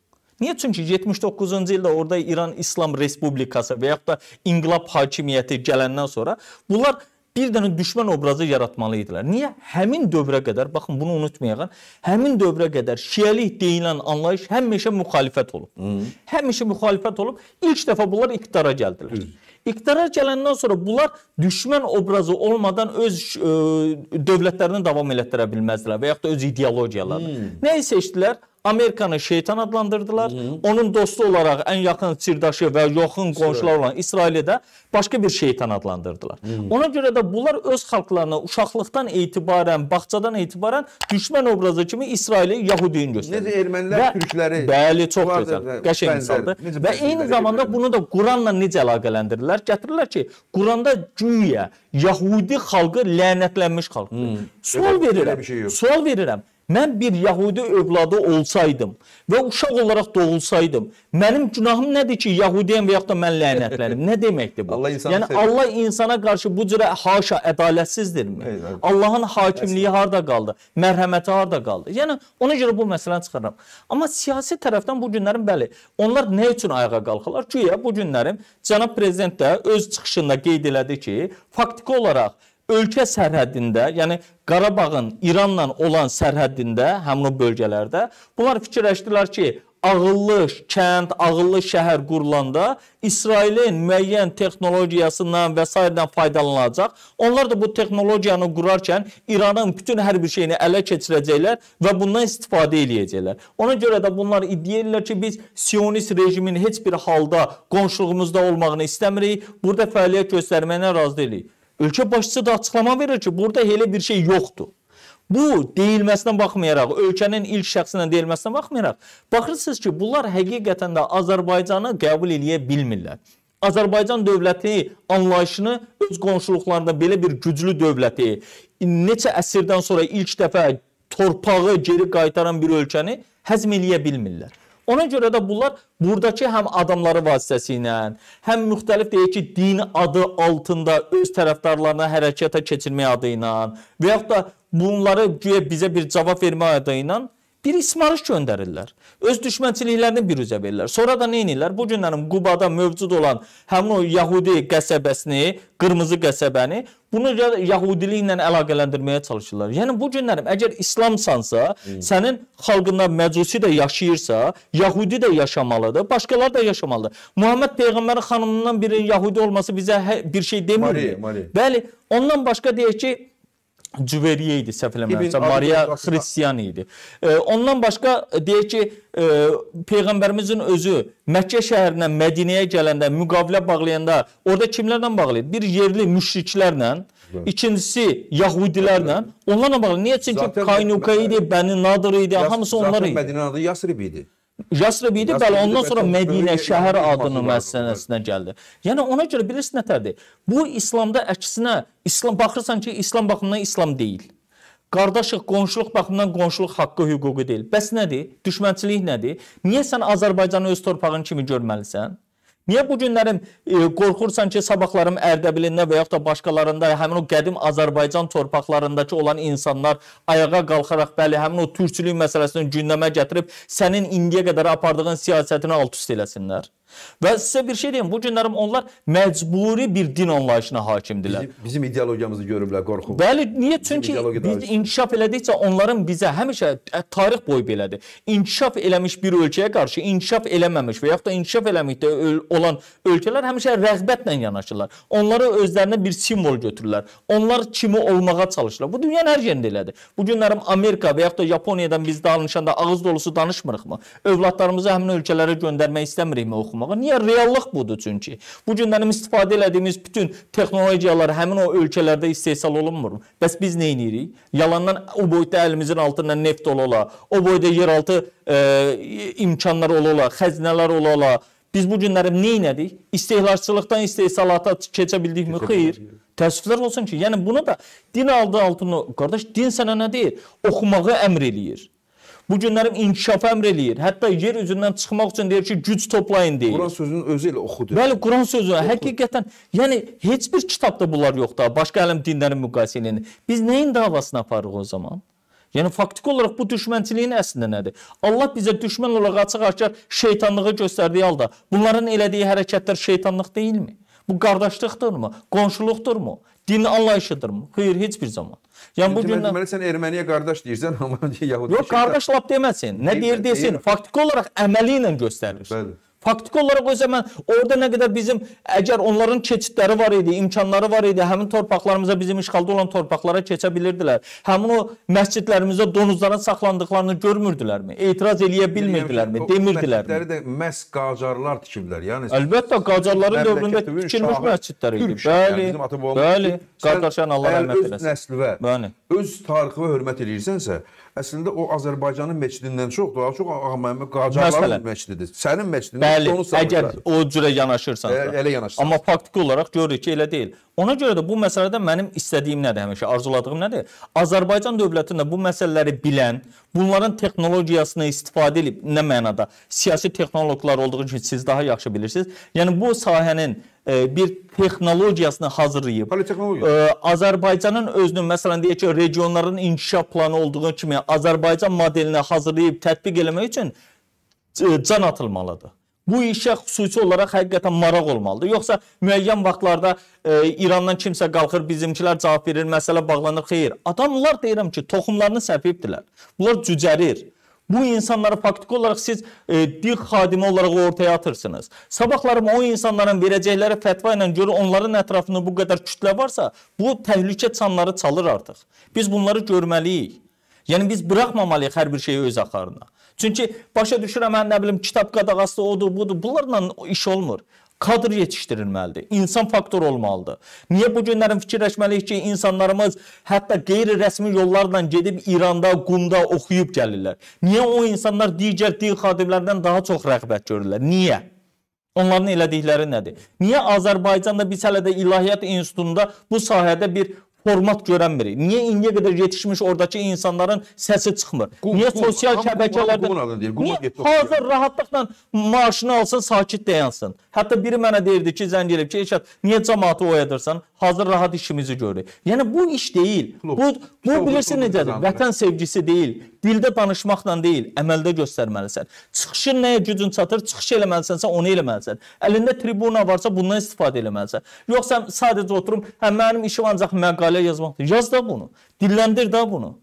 Niyə? Çünki 79-cu ildə orada İran İslam Respublikası və yaxud da İnqilab hakimiyyəti gələndən sonra bunlar bir dənə düşmən obrazı yaratmalı idilər. Niyə? Həmin dövrə qədər, baxın bunu unutmayaq, həmin dövrə qədər şiəlik deyilən anlayış həmişə müxalifət olub. Hmm. Həmişə müxalifət olub. İlk dəfə bunlar iqtidara gəldilər. Hmm. İqtidara gələndən sonra bunlar düşmən obrazı olmadan öz ə, e, dövlətlərini davam elətdirə bilməzdilər və yaxud da öz ideologiyalarını. Hmm. Nə isə seçdilər? Amerikanı şeytan adlandırdılar. Hı -hı. Onun dostu olaraq ən yaxın sirdaşı və yaxın qonşular olan İsraili də başqa bir şeytan adlandırdılar. Hı -hı. Ona görə də bunlar öz xalqlarına uşaqlıqdan etibarən, bağçadan etibarən düşmən obrazı kimi İsraili, Yahudiyin göstərir. Necə ermənilər və, türkləri. Bəli, çox vardır, gözəl. Qəşəng insandır. Necə və eyni zamanda bunu da Quranla necə əlaqələndirirlər? Gətirirlər ki, Quranda güya Yahudi xalqı lənətlənmiş xalqdır. Hı -hı. Sual verirəm. Şey yox. sual verirəm mən bir Yahudi övladı olsaydım və uşaq olaraq doğulsaydım, mənim günahım nədir ki, Yahudiyəm və yaxud da mən lənətlərim? Nə deməkdir bu? Allah yəni sevir. Allah insana qarşı bu cürə haşa ədalətsizdirmi? Eyvallah. Allahın hakimliyi Əslə. harda qaldı? Mərhəməti harda qaldı? Yəni ona görə bu məsələni çıxarıram. Amma siyasi tərəfdən bu günlərin bəli, onlar nə üçün ayağa qalxırlar? Güya bu günlərin cənab prezident də öz çıxışında qeyd elədi ki, faktiki olaraq ölkə sərhədində, yəni Qarabağın İranla olan sərhədində, həmin o bölgələrdə bunlar fikirləşdilər ki, ağıllı kənd, ağıllı şəhər qurulanda İsrailin müəyyən texnologiyasından və s. faydalanılacaq. Onlar da bu texnologiyanı qurarkən İranın bütün hər bir şeyini ələ keçirəcəklər və bundan istifadə eləyəcəklər. Ona görə də bunlar iddia edirlər ki, biz sionist rejimin heç bir halda qonşuluğumuzda olmağını istəmirik, burada fəaliyyət göstərməyinə razı deyilik. Ölkə başçısı da açıqlama verir ki, burada elə bir şey yoxdur. Bu deyilməsinə baxmayaraq, ölkənin ilk şəxsinə deyilməsinə baxmayaraq, baxırsınız ki, bunlar həqiqətən də Azərbaycanı qəbul eləyə bilmirlər. Azərbaycan dövləti anlayışını öz qonşuluqlarında belə bir güclü dövləti neçə əsrdən sonra ilk dəfə torpağı geri qaytaran bir ölkəni həzm eləyə bilmirlər. Ona görə də bunlar burdakı həm adamları vasitəsilə, həm müxtəlif deyək ki, din adı altında öz tərəfdarlarına hərəkətə keçirmək adı ilə və yaxud da bunları güya bizə bir cavab vermək adı ilə bir ismarış göndərirlər. Öz düşmənçiliklərini bir üzə verirlər. Sonra da nə edirlər? Bu günlərin yəni Qubada mövcud olan həmin o Yahudi qəsəbəsini, qırmızı qəsəbəni bunu Yahudiliklə əlaqələndirməyə çalışırlar. Yəni bu günlərim əgər İslamsansa, hmm. sənin xalqından məcusi də yaşayırsa, Yahudi də yaşamalıdır, başqaları da yaşamalıdır. Muhammed peyğəmbərin xanımından birinin Yahudi olması bizə hə, bir şey demir. Mari, Mari. Bəli, ondan başqa deyək ki, Cüveriyə idi səhv eləmirəmsə, Maria Xristian idi. E, ondan başqa e, deyək ki, e, peyğəmbərimizin özü Məkkə şəhərindən Mədinəyə gələndə müqavilə bağlayanda orada kimlərlə bağlayır? Bir yerli müşriklərlə, İkincisi Yahudilərlə, onlarla bağlı. Niyə? Çünki Kaynuka idi, Bəni Nadır idi, hamısı onlar idi. Zaten Mədinə adı Yasrib idi. Yasrib idi, bəli, ondan sonra Mədinə şəhər adının məsələsinə gəldi. Yəni ona görə bilirsiniz nətərdir? Bu İslamda əksinə, İslam baxırsan ki, İslam baxımından İslam deyil. Qardaşlıq, qonşuluq baxımından qonşuluq haqqı, hüququ deyil. Bəs nədir? Düşmənçilik nədir? Niyə sən Azərbaycanı öz torpağın kimi görməlisən? Niyə bu günlərim e, qorxursan ki, sabahlarım Ərdəbilində və yaxud da başqalarında həmin o qədim Azərbaycan torpaqlarındakı olan insanlar ayağa qalxaraq bəli, həmin o türkçülük məsələsini gündəmə gətirib sənin indiyə qədər apardığın siyasətini alt üst eləsinlər? Və sizə bir şey deyim, bu günlərim onlar məcburi bir din anlayışına hakimdirlər. Bizim, bizim ideologiyamızı görüblər, qorxu. Bəli, niyə? Çünki biz inkişaf elədikcə onların bizə həmişə tarix boyu belədir. İnkişaf eləmiş bir ölkəyə qarşı inkişaf eləməmiş və yaxud da inkişaf eləməkdə olan ölkələr həmişə rəğbətlə yanaşırlar. Onları özlərinə bir simvol götürürlər. Onlar kimi olmağa çalışırlar. Bu dünyanın hər yerində elədir. Bu günlərim Amerika və yaxud da Yaponiyadan biz danışanda ağız dolusu danışmırıqmı? Övladlarımızı həmin ölkələrə göndərmək istəmirikmi oxumaq? oxumağa. Niyə? Reallıq budur çünki. Bu gün mənim istifadə elədiyimiz bütün texnologiyalar həmin o ölkələrdə istehsal olunmur. Bəs biz nə edirik? Yalandan o boyda əlimizin altında neft ola, o boyda yeraltı e, imkanlar ola, xəzinələr ola. Biz bu günləri nə etdik? İstehlakçılıqdan istehsalata keçə bildikmi? Xeyr. Təəssüflər olsun ki, yəni bunu da din aldı altını, qardaş, din sənə nə deyir? Oxumağı əmr eləyir. Bu günlərim inkişaf əmr eləyir. Hətta yer üzündən çıxmaq üçün deyir ki, güc toplayın deyir. Quran sözünün özü elə oxudur. Bəli, Quran sözü oxu. həqiqətən, yəni heç bir kitabda bunlar yoxdur. Başqa elm dinləri müqayisə edin. Biz nəyin davasını aparırıq o zaman? Yəni faktiki olaraq bu düşmənçiliyin əslində nədir? Allah bizə düşmən olaraq açıq-aşkar şeytanlığı göstərdiyi halda bunların elədiyi hərəkətlər şeytanlıq deyilmi? Bu qardaşlıqdırmı? Qonşuluqdurmu? Din anlayışıdırmı? Xeyr, heç bir zaman. Yəni bu gün deməli sən Erməniyə qardaş deyirsən, amma Yəhudi Yox, qardaş lap deməsin. Nə deyir desin, faktiki olaraq əməli ilə göstərir. Bəli. Faktiki olaraq o zaman orada nə qədər bizim əgər onların keçidləri var idi, imkanları var idi, həmin torpaqlarımıza bizim işğalda olan torpaqlara keçə bilirdilər. Həmin o məscidlərimizdə donuzlara saxlandıqlarını görmürdülərmi? Etiraz eləyə bilmirdilərmi? Demirdilərmi? Məscidləri də məhz qacarlar tikiblər. Yəni Əlbəttə qacarların dövründə tikilmiş məscidlər idi. Yəni bəli. Bəli. Qardaşan Allah rəhmət eləsin. Öz nəslinə, öz tarixinə hörmət eləyirsənsə, əslində o Azərbaycanın məscidindən çox daha çox Ağa Məhəmməd Qacarların məscididir. Sənin məscidin bəli, onu əgər o cürə yanaşırsan. Ə, elə yanaşırsan. Amma faktiki olaraq görürük ki, elə deyil. Ona görə də bu məsələdə mənim istədiyim nədir həmişə, arzuladığım nədir? Azərbaycan dövlətində bu məsələləri bilən, bunların texnologiyasını istifadə edib nə mənada? Siyasi texnoloqlar olduğu üçün siz daha yaxşı bilirsiniz. Yəni bu sahənin E, bir texnologiyasını hazırlayıb. Politexnologiya. E, Azərbaycanın özünün məsələn deyək ki, regionların inkişaf planı olduğu kimi Azərbaycan modelini hazırlayıb tətbiq eləmək üçün can atılmalıdır. Bu işə xüsusi olaraq həqiqətən maraq olmalıdır. Yoxsa müəyyən vaxtlarda e, İrandan kimsə qalxır, bizimkilər cavab verir, məsələ bağlanır. Xeyr. Adamlar deyirəm ki, toxumlarını səpibdilər. Bunlar cücərir. Bu insanları faktiki olaraq siz e, din xadimi olaraq ortaya atırsınız. Sabahlarım o insanların verəcəkləri fətva ilə görə onların ətrafında bu qədər kütlə varsa, bu təhlükə çanları çalır artıq. Biz bunları görməliyik. Yəni biz buraxmamalıyıq hər bir şeyi öz axarına. Çünki başa düşürəm, mən hə, nə bilim, kitab qadağası odur, budur. Bunlarla iş olmur kadr yetişdirilməlidir. İnsan faktor olmalıdır. Niyə bu günlərin fikirləşməliyik ki, insanlarımız hətta qeyri-rəsmi yollarla gedib İranda, Qumda oxuyub gəlirlər? Niyə o insanlar digər din xadimlərindən daha çox rəğbət görürlər? Niyə? Onların elədikləri nədir? Niyə Azərbaycanda biz hələ də İlahiyyat İnstitutunda bu sahədə bir format görənmirik. Niyə indiyə qədər yetişmiş oradakı insanların səsi çıxmır? Qum, niyə sosial qum, şəbəkələrdə qum, qum, deyir, niyə hazır rahatlıqla maaşını alsın, sakit dayansın. Hətta biri mənə deyirdi ki, zəng edib ki, Elşad, niyə cəmaatı oyadırsan? Hazır rahat işimizi görürük. Yəni bu iş deyil. Bu bu, bu bilirsən necədir? Vətən sevgisi deyil. Dildə danışmaqla deyil, əməldə göstərməlisən. Çıxışın nəyə gücün çatır, çıxış eləməlisənsə onu eləməlisən. Əlində tribuna varsa bundan istifadə eləməlisən. Yoxsa sadəcə oturum, hə mənim işim ancaq məqalə məqalə yazmaqdır. Yaz da bunu. Dilləndir də bunu.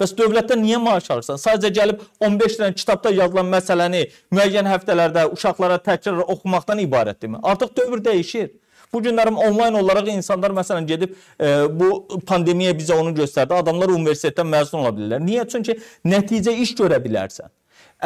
Bəs dövlətdən niyə maaş alırsan? Sadəcə gəlib 15 dənə kitabda yazılan məsələni müəyyən həftələrdə uşaqlara təkrar oxumaqdan ibarətdirmi? Artıq dövr dəyişir. Bu günlərim onlayn olaraq insanlar məsələn gedib e, bu pandemiya bizə onu göstərdi. Adamlar universitetdən məzun ola bilirlər. Niyə? Çünki nəticə iş görə bilərsən.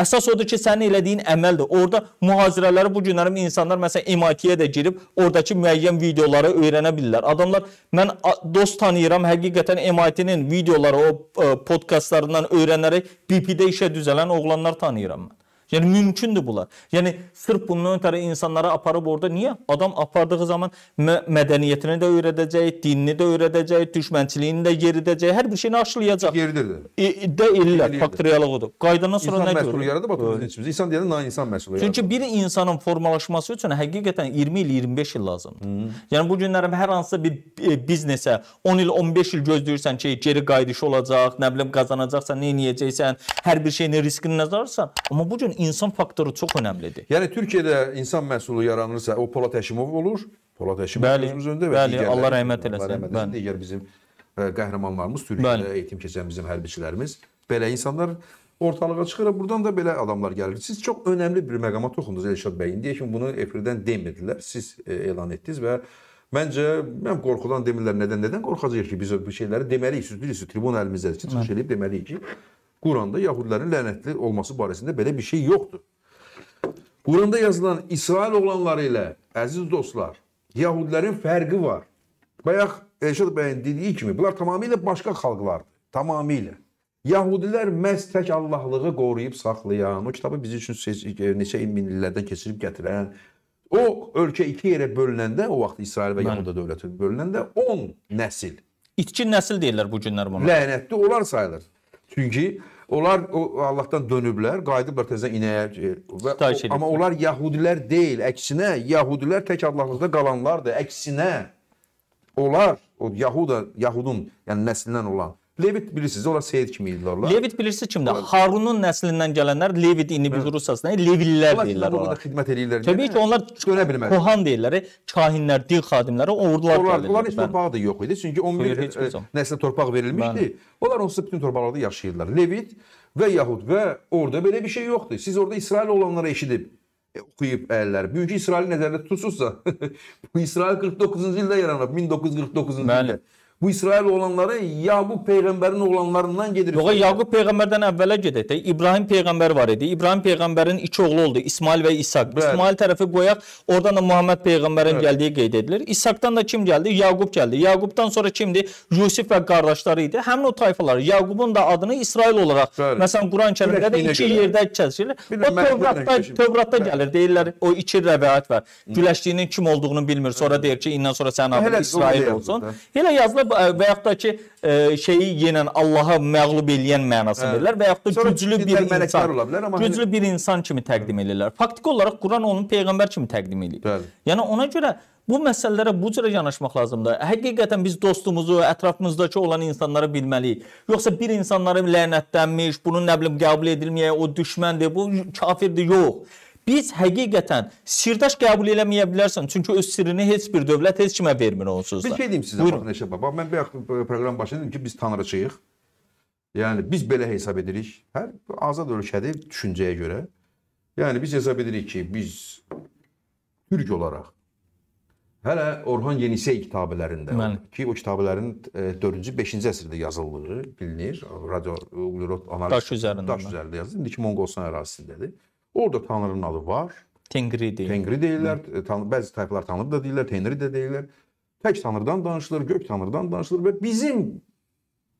Əsas odur ki, sənin elədiyin əməldir. Orada mühazirələri bu günlərim insanlar məsələn MIT-yə də girib oradakı müəyyən videoları öyrənə bilirlər. Adamlar mən dost tanıyıram, həqiqətən MIT-nin videoları, o e, podkastlarından öyrənərək BP-də işə düzələn oğlanlar tanıyıram mən. Yəni mümkündür bunlar. Yəni sırf bundan ötəri insanlara aparıb orada niyə? Adam apardığı zaman mədəniyyətini də öyrədəcək, dinini də öyrədəcək, düşmənçiliyini də yeridəcək, hər bir şeyini aşılayacaq. Yeridir də. E, də illər, faktorialıq odur. Qaydandan sonra insan nə görür? İnsan məsuliyyəti yaradıb atırız içimizdə. İnsan deyəndə na insan məsuliyyəti. Çünki bir insanın formalaşması üçün həqiqətən 20 il, 25 il lazımdır. Hmm. Yəni bu günlərim hər hansısa bir e, biznesə 10 il, 15 il gözləyirsən ki, geri qayıdış olacaq, nə bilim qazanacaqsan, nə edəcəksən, hər bir şeyin riskini nəzərsən. Amma bu gün insan faktoru çox önəmlidir. Yəni Türkiyədə insan məhsulu yaranırsa, o Polat Həşimov olur. Polat Həşimov bəli, özümüzündə və bəli, digərlər, Allah rəhmət eləsin. Allah rəhmət eləsin. Digər bizim e, qəhrəmanlarımız, Türkiyədə bəli. eğitim keçən bizim hərbiçilərimiz, belə insanlar ortalığa çıxır. Buradan da belə adamlar gəlir. Siz çox önəmli bir məqama toxundunuz Elşad bəy. İndiyə kimi bunu efirdən demədilər. Siz e, elan etdiniz və Məncə, mən qorxudan demirlər. Nədən? Nədən qorxacağıq ki, biz bu şeyləri deməliyik. Siz bilirsiniz, tribuna əlimizdədir ki, çıxış edib deməliyik ki, Kur'an'da Yahudilerin lənətli olması barəsində belə bir şey yoxdur. Quranda yazılan İsrail oğlanları ilə əziz dostlar, Yahudilərin fərqi var. Bayaq Elşad bəyin dediyi kimi bunlar tamamilə başqa xalqlardır. Tamamilə. Yahudilər məhz tək Allahlığı qoruyub saxlayan, o kitabı biz üçün e, neçə min illərdən keçirib gətirən, o ölkə iki yerə bölünəndə, o vaxt İsrail və Yahuda dövləti bölünəndə 10 nəsil. İtkin nəsil deyirlər bu günlər buna. Lənətli onlar sayılır. Çünki Onlar o Allahdan dönüblər, qayıdıblar təzədən inəyə. E, və, o, amma onlar yəhudilər deyil, əksinə yəhudilər tək Allahlıqda qalanlardır. Əksinə onlar o Yahuda, Yahudun, yəni nəslindən olan Levit bilirsiniz, onlar Seyid kimi idilər onlar. Levit bilirsiniz kimdir? Onlar... Harunun nəslindən gələnlər Levit indi biz Rusasına Levillər deyirlər onlar. Onlar xidmət eləyirlər. Təbii ki, onlar görə bilməz. Kohan deyirlər, kahinlər, din xadimləri, oğurlar gəlirlər. Onların heç torpağı da yox idi. Çünki 11 e, nəslə torpaq verilmişdi. Onlar onsuz bütün torpaqlarda yaşayırlar. Levit və Yahud və orada belə bir şey yoxdur. Siz orada İsrail olanları eşidib e, oxuyub əyirlər. Bugünkü İsraili nəzərdə tutursunuzsa, bu İsrail 49-cu ildə yaranıb, 1949-cu ildə. Bəli. Bu İsrail oğlanları Yaqub peyğəmbərin oğlanlarından gedir. Yox, Yaqub peyğəmbərdən əvvələ gedək də. İbrahim peyğəmbər var idi. İbrahim peyğəmbərin iki oğlu oldu. İsmail və İsaq. Bəli. İsmail tərəfi qoyaq, oradan da Muhammed peyğəmbərin Bəli. gəldiyi qeyd edilir. İsaqdan da kim gəldi? Yaqub gəldi. Yaqubdan sonra kimdir? Yusif və qardaşları idi. Həmin o tayfalar Yaqubun da adını İsrail olaraq, Bəli. məsələn Quran-Kərimdə də iki görə. yerdə kəsilir. O Tövratda Tövratda gəlir. Deyirlər o iki rəvayət var. Güləşdiyinin kim olduğunu bilmir. Sonra deyir ki, indən sonra sənin adın İsrail olsun. Elə yazılıb E, və yaxud da ki ə, e, şeyi yenən Allaha məğlub eləyən mənasını hə. verirlər və yaxud da Sonra güclü bir insan ola bilər, amma güclü bir insan kimi təqdim edirlər. Faktiki olaraq Quran onu peyğəmbər kimi təqdim eləyir. Bəli. Yəni ona görə bu məsələlərə bu cürə yanaşmaq lazımdır. Həqiqətən biz dostumuzu, ətrafımızdakı olan insanları bilməliyik. Yoxsa bir insanları lənətlənmiş, bunun nə bilim qəbul edilməyə, o düşməndir, bu kafirdir, yox. Biz həqiqətən sirdaş qəbul eləməyə bilərsən, çünki öz sirrini heç bir dövlət heç kimə vermir onsuz da. Bir şey deyim sizə, Buyurun. baxın Neşə baba, mən bayaq proqram başında dedim ki, biz tanrıçıyıq. Yəni biz belə hesab edirik. Hər azad ölkədir düşüncəyə görə. Yəni biz hesab edirik ki, biz türk olaraq hələ Orhan Yenisey kitabələrində Məli. ki, o kitabələrin 4-cü, e, 5-ci əsrdə yazıldığı bilinir. Radio Uglurod analiz daş üzərində, daş üzərində yazılır. İndiki Monqolistan ərazisindədir. Orada Tanrının adı var. Tengri deyirlər. Tengri deyirlər. E, tan bəzi tayfalar Tanrı da deyirlər, Tenri də deyirlər. Tək Tanrıdan danışılır, gök Tanrıdan danışılır və bizim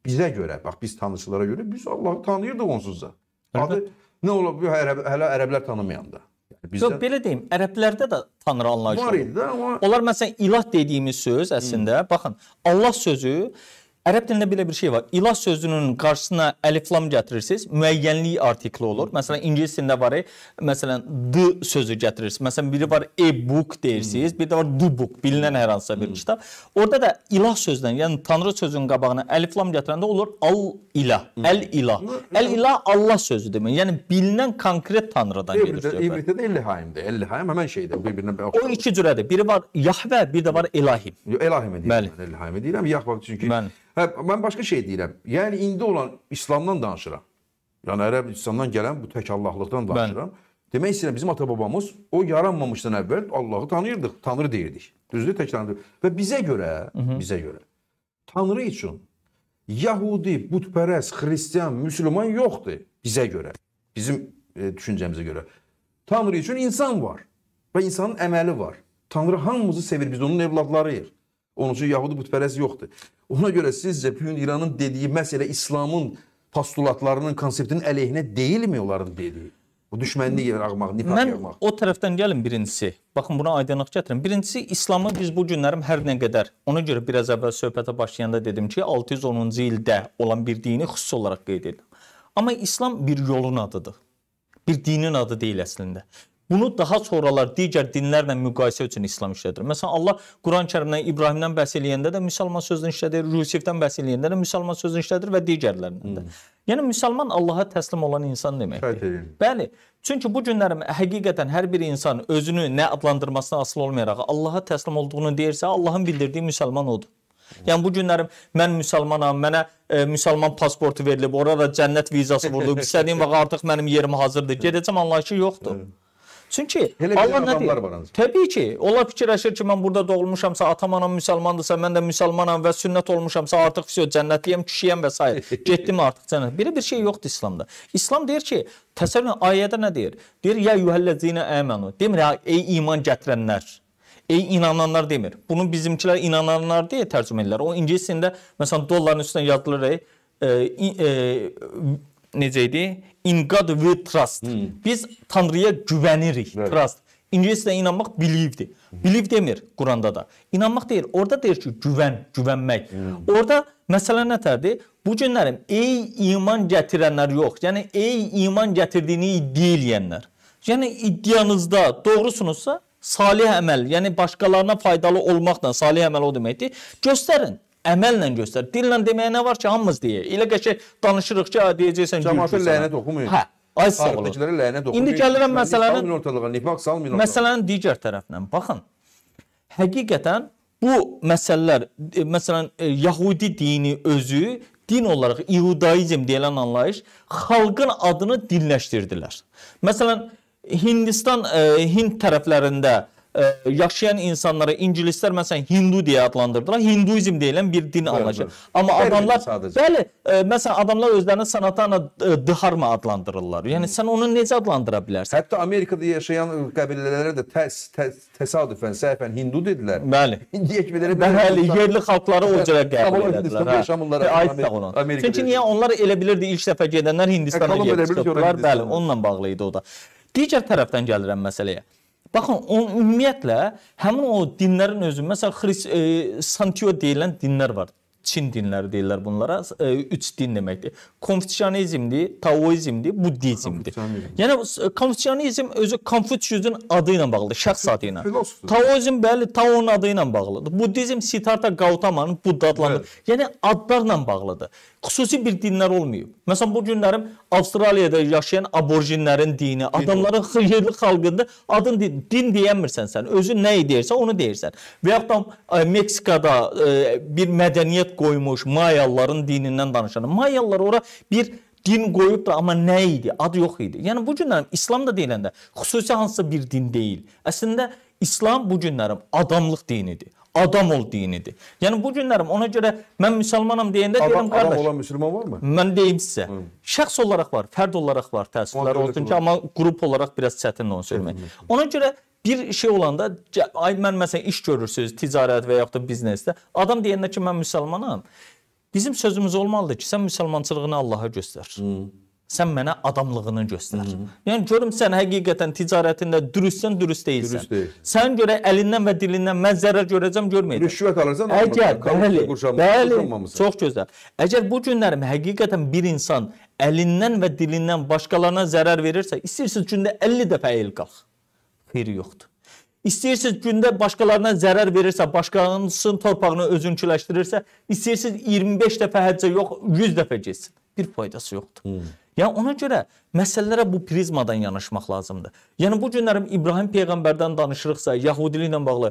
bizə görə, bax biz tanrıçılara görə biz Allahı tanıyırdıq onsuz da. Adı nə ola bu ərəb, hələ ərəblər tanımayanda. Yəni bizdə Yox, belə deyim, ərəblərdə də tanrı anlayışı var idi, amma onlar məsələn ilah dediyimiz söz əslində, hmm. baxın, Allah sözü Ərəb dilində belə bir şey var. İlah sözünün qarşısına əliflam gətirirsiniz, müəyyənlik artikli olur. Məsələn, ingilis dilində var, məsələn, d sözü gətirirsiniz. Məsələn, biri var e-book deyirsiniz, bir də var the book, bilinən hər hansısa bir hmm. kitab. Orada da ilah sözdən, yəni tanrı sözünün qabağına əliflam gətirəndə olur al ilah, el hmm. ilah. El ilah Allah sözü demək. Yəni bilinən konkret tanrıdan gedir söhbət. İbrikdə də Elihayimdir. Elihayim həmin şeydir. Bir-birinə O iki cürədir. Biri var Yahvə, bir də var Elahim. Elahim deyirəm. Elahim deyirəm. Yahvə çünki Bəli. Hə, mən başqa şey deyirəm. Yəni indi olan İslamdan danışıram. Yəni ərəb İslamdan gələn bu tək Allahlıqdan danışıram. Bəli. Demək istəyirəm bizim ata-babamız o yaranmamışdan əvvəl Allahı tanıyırdıq, Tanrı deyirdik. Düzdür? Tək Tanrı. Və bizə görə, Hı -hı. bizə görə Tanrı üçün Yahudi, bütpərəst, xristian, müsəlman yoxdur bizə görə. Bizim e, düşüncəmizə görə. Tanrı üçün insan var və insanın əməli var. Tanrı hamımızı sevir, biz onun övladlarıyıq. Onun üçün Yahudi bütpərəz yoxdur. Ona görə sizcə bu gün İranın dediyi məhz elə İslamın postulatlarının, konseptinin əleyhinə deyilmi onların dediyi? Bu düşmənlik yaratmaq, nifaq Mən yaratmaq. Mən o tərəfdən gəlin birincisi. Baxın buna aydınlıq gətirim. Birincisi İslamı biz bu günlərim hər nə qədər. Ona görə biraz əvvəl söhbətə başlayanda dedim ki, 610-cu ildə olan bir dini xüsusi olaraq qeyd edirəm. Amma İslam bir yolun adıdır. Bir dinin adı deyil əslində. Bunu daha sonralar digər dinlərlə müqayisə üçün İslam işlədir. Məsələn, Allah Quran-ı Kərimdən İbrahimdən bəhs eləyəndə də müsəlman sözünü işlədir, Rusifdən bəhs eləyəndə də müsəlman sözünü işlədir və digərlərindən də. Hmm. Yəni müsəlman Allah'a təslim olan insan deməkdir. Fətin. Bəli. Çünki bu günlərim həqiqətən hər bir insan özünü nə adlandırmasına asılı olmayaraq Allah'a təslim olduğunu deyirsə, Allahın bildirdiyi müsəlman odur. Yəni bu günlərim mən müsəlmanam, mənə e, müsəlman pasportu verilib, ora da cənnət vizası vurulub, istədiyim vaxt artıq mənim yerim hazırdır. Gedəcəm anlayışı yoxdur. Bəli. Çünki Elə Allah nə deyir? Təbii ki, onlar fikirləşir ki, mən burada doğulmuşamsa, atam anam müsəlmandırsa, mən də müsəlmanam və sünnət olmuşamsa, artıq vəsiyo cənnətliyəm, kişiyəm və s. Getdim artıq cənnət. Belə bir şey yoxdur İslamda. İslam deyir ki, təsəvvür edin ayədə nə deyir? Deyir ya yuhallazina amanu. Demir ya ey iman gətirənlər. Ey inananlar demir. Bunu bizimkilər inananlar deyə tərcümə edirlər. O ingilis dilində məsələn dolların üstünə yazılır e, e, necə idi? In God we trust. Hmm. Biz Tanrıya güvənirik. Evet. Trust. İngiliscə inanmaq believe-dir. Believe demir Quranda da. İnanmaq deyir. Orda deyir ki, güvən, güvənmək. Hmm. Orda məsələ nətərdir? Bu günlərim ey iman gətirənlər yox. Yəni ey iman gətirdiyini iddia eləyənlər. Yəni iddianızda doğrusunuzsa, salih əməl, yəni başqalarına faydalı olmaqla salih əməl o deməkdir. Göstərin əməllə göstər. Dillə deməyə nə var ki, hamımız deyək. Elə qəşəng danışırıq ki, deyəcəksən gülürsən. Cəmaatın lənət oxumayın. Hə, ay sağ olun. lənət oxumayın. İndi gəlirəm məsələnin ortalığa, nifaq salmayın. Məsələnin digər tərəfindən. Baxın. Həqiqətən bu məsələlər, e, məsələn, e, Yahudi dini özü din olaraq İhudaizm deyilən anlayış xalqın adını dinləşdirdilər. Məsələn, Hindistan e, Hind tərəflərində e, yaşayan insanlara ingilisler məsələn Hindu deyə adlandırdılar. Hinduizm deyilən bir din anlayışı. Amma adamlar bəli, e, məsələn adamlar özlərini sanatana e, dharma adlandırırlar. Yəni hmm. sən onu necə adlandıra bilərsən? Hətta Amerikada yaşayan qəbilələrə də təs, təs, təsadüfən səhvən Hindu dedilər. Bəli. İndiyə kimi bəli, yerli xalqları o cürə qəbul edirlər. Hə. Çünki niyə onlar elə bilirdi ilk dəfə gedənlər e, Hindistana gedib çıxdılar? Bəli, onunla bağlı idi o da. Digər tərəfdən gəlirəm məsələyə. Baxın, o ümumiyyətlə həmin o dinlərin özü, məsəl Xrist e, Santio deyilən dinlər var. Çin dinləri deyirlər bunlara. E, üç din deməkdir. Konfutsianizmdir, Taoizmdir, Budizmdir. Yəni konfutsianizm özü Konfutsiusun adı ilə bağlıdır, şəxs adı ilə. Taoizm bəli, Tao'nun adı ilə bağlıdır. Budizm Siddhartha Gautamanın Budda adlandırılır. Evet. Yəni adlarla bağlıdır. Xüsusi bir dinlər olmayıb. Məsələn bu günlərim Avstraliyada yaşayan aborjinlərin dini, adamların yerli xalqında adın din, din deyənmirsən sən. Özün nə deyirsən, onu deyirsən. Və ya da e, Meksikada e, bir mədəniyyət mərcəmiyyət qoymuş Mayalıların dinindən danışanı. Mayalılar ora bir din qoyubdur, amma nə idi? Adı yox idi. Yəni bu günlərim İslam da deyiləndə xüsusi hansısa bir din deyil. Əslində İslam bu günlərim adamlıq dinidir adam ol dinidir. Yəni bu günlərim ona görə mən müsəlmanam deyəndə adam, deyirəm qardaş. Adam olan müsəlman varmı? Mən deyim sizə. Hı. Şəxs olaraq var, fərd olaraq var, təəssüflər olsun ki, amma qrup olaraq biraz çətin onu söyləmək. Ona görə bir şey olanda ay mən məsələn iş görürsüz, ticarət və yaxud da biznesdə, adam deyəndə ki, mən müsəlmanam. Bizim sözümüz olmalıdır ki, sən müsəlmançılığını Allah'a göstər. Hı sən mənə adamlığını göstər. Hı -hı. Yəni görüm sən həqiqətən ticarətində dürüstsən, dürüst deyilsən. Dürüst deyil. Sən görə əlindən və dilindən mən zərər görəcəm, görməyəcəm. Rüşvət alırsan, əgər bəli, bəli, çox gözəl. Əgər bu günlərim həqiqətən bir insan əlindən və dilindən başqalarına zərər verirsə, istəyirsiniz gündə 50 dəfə əyil qalx. Xeyri yoxdur. İstəyirsiniz gündə başqalarına zərər verirsə, başqasının torpağını özünküləşdirirsə, istəyirsiniz 25 dəfə həccə yox, 100 dəfə getsin. Bir faydası yoxdur. Hmm. Yəni ona görə məsələlərə bu prizmadan yanaşmaq lazımdır. Yəni bu günlərim İbrahim peyğəmbərdən danışırıqsa, Yahudili ilə bağlı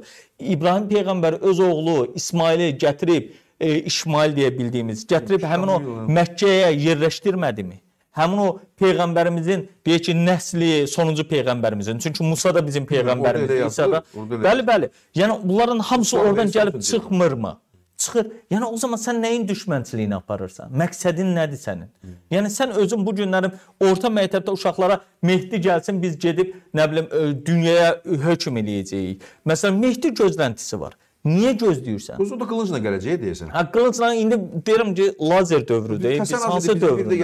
İbrahim peyğəmbər öz oğlu İsmaili gətirib e, İsmail deyə bildiyimiz, gətirib həmin o Məkkəyə yerləşdirmədimi? Həmin o peyğəmbərimizin deyək ki, nəsli sonuncu peyğəmbərimizin. Çünki Musa da bizim peyğəmbərimiz, İsa da. Bəli, bəli. Yəni bunların hamısı oradan gəlib çıxmırmı? çıxır. Yəni o zaman sən nəyin düşmənçiliyini aparırsan? Məqsədin nədir sənin? Hı. Yəni sən özün bu günlərin orta məktəbdə uşaqlara Mehdi gəlsin biz gedib nə bilim e, dünyaya hökm eləyəcəyik. Məsələn Mehdi gözləntisi var. Niyə gözləyirsən? Özü də qılıncla gələcəyi deyəsən. Hə qılıncla indi deyirəm ki, lazer dövrüdür, biz hansı dövrdə?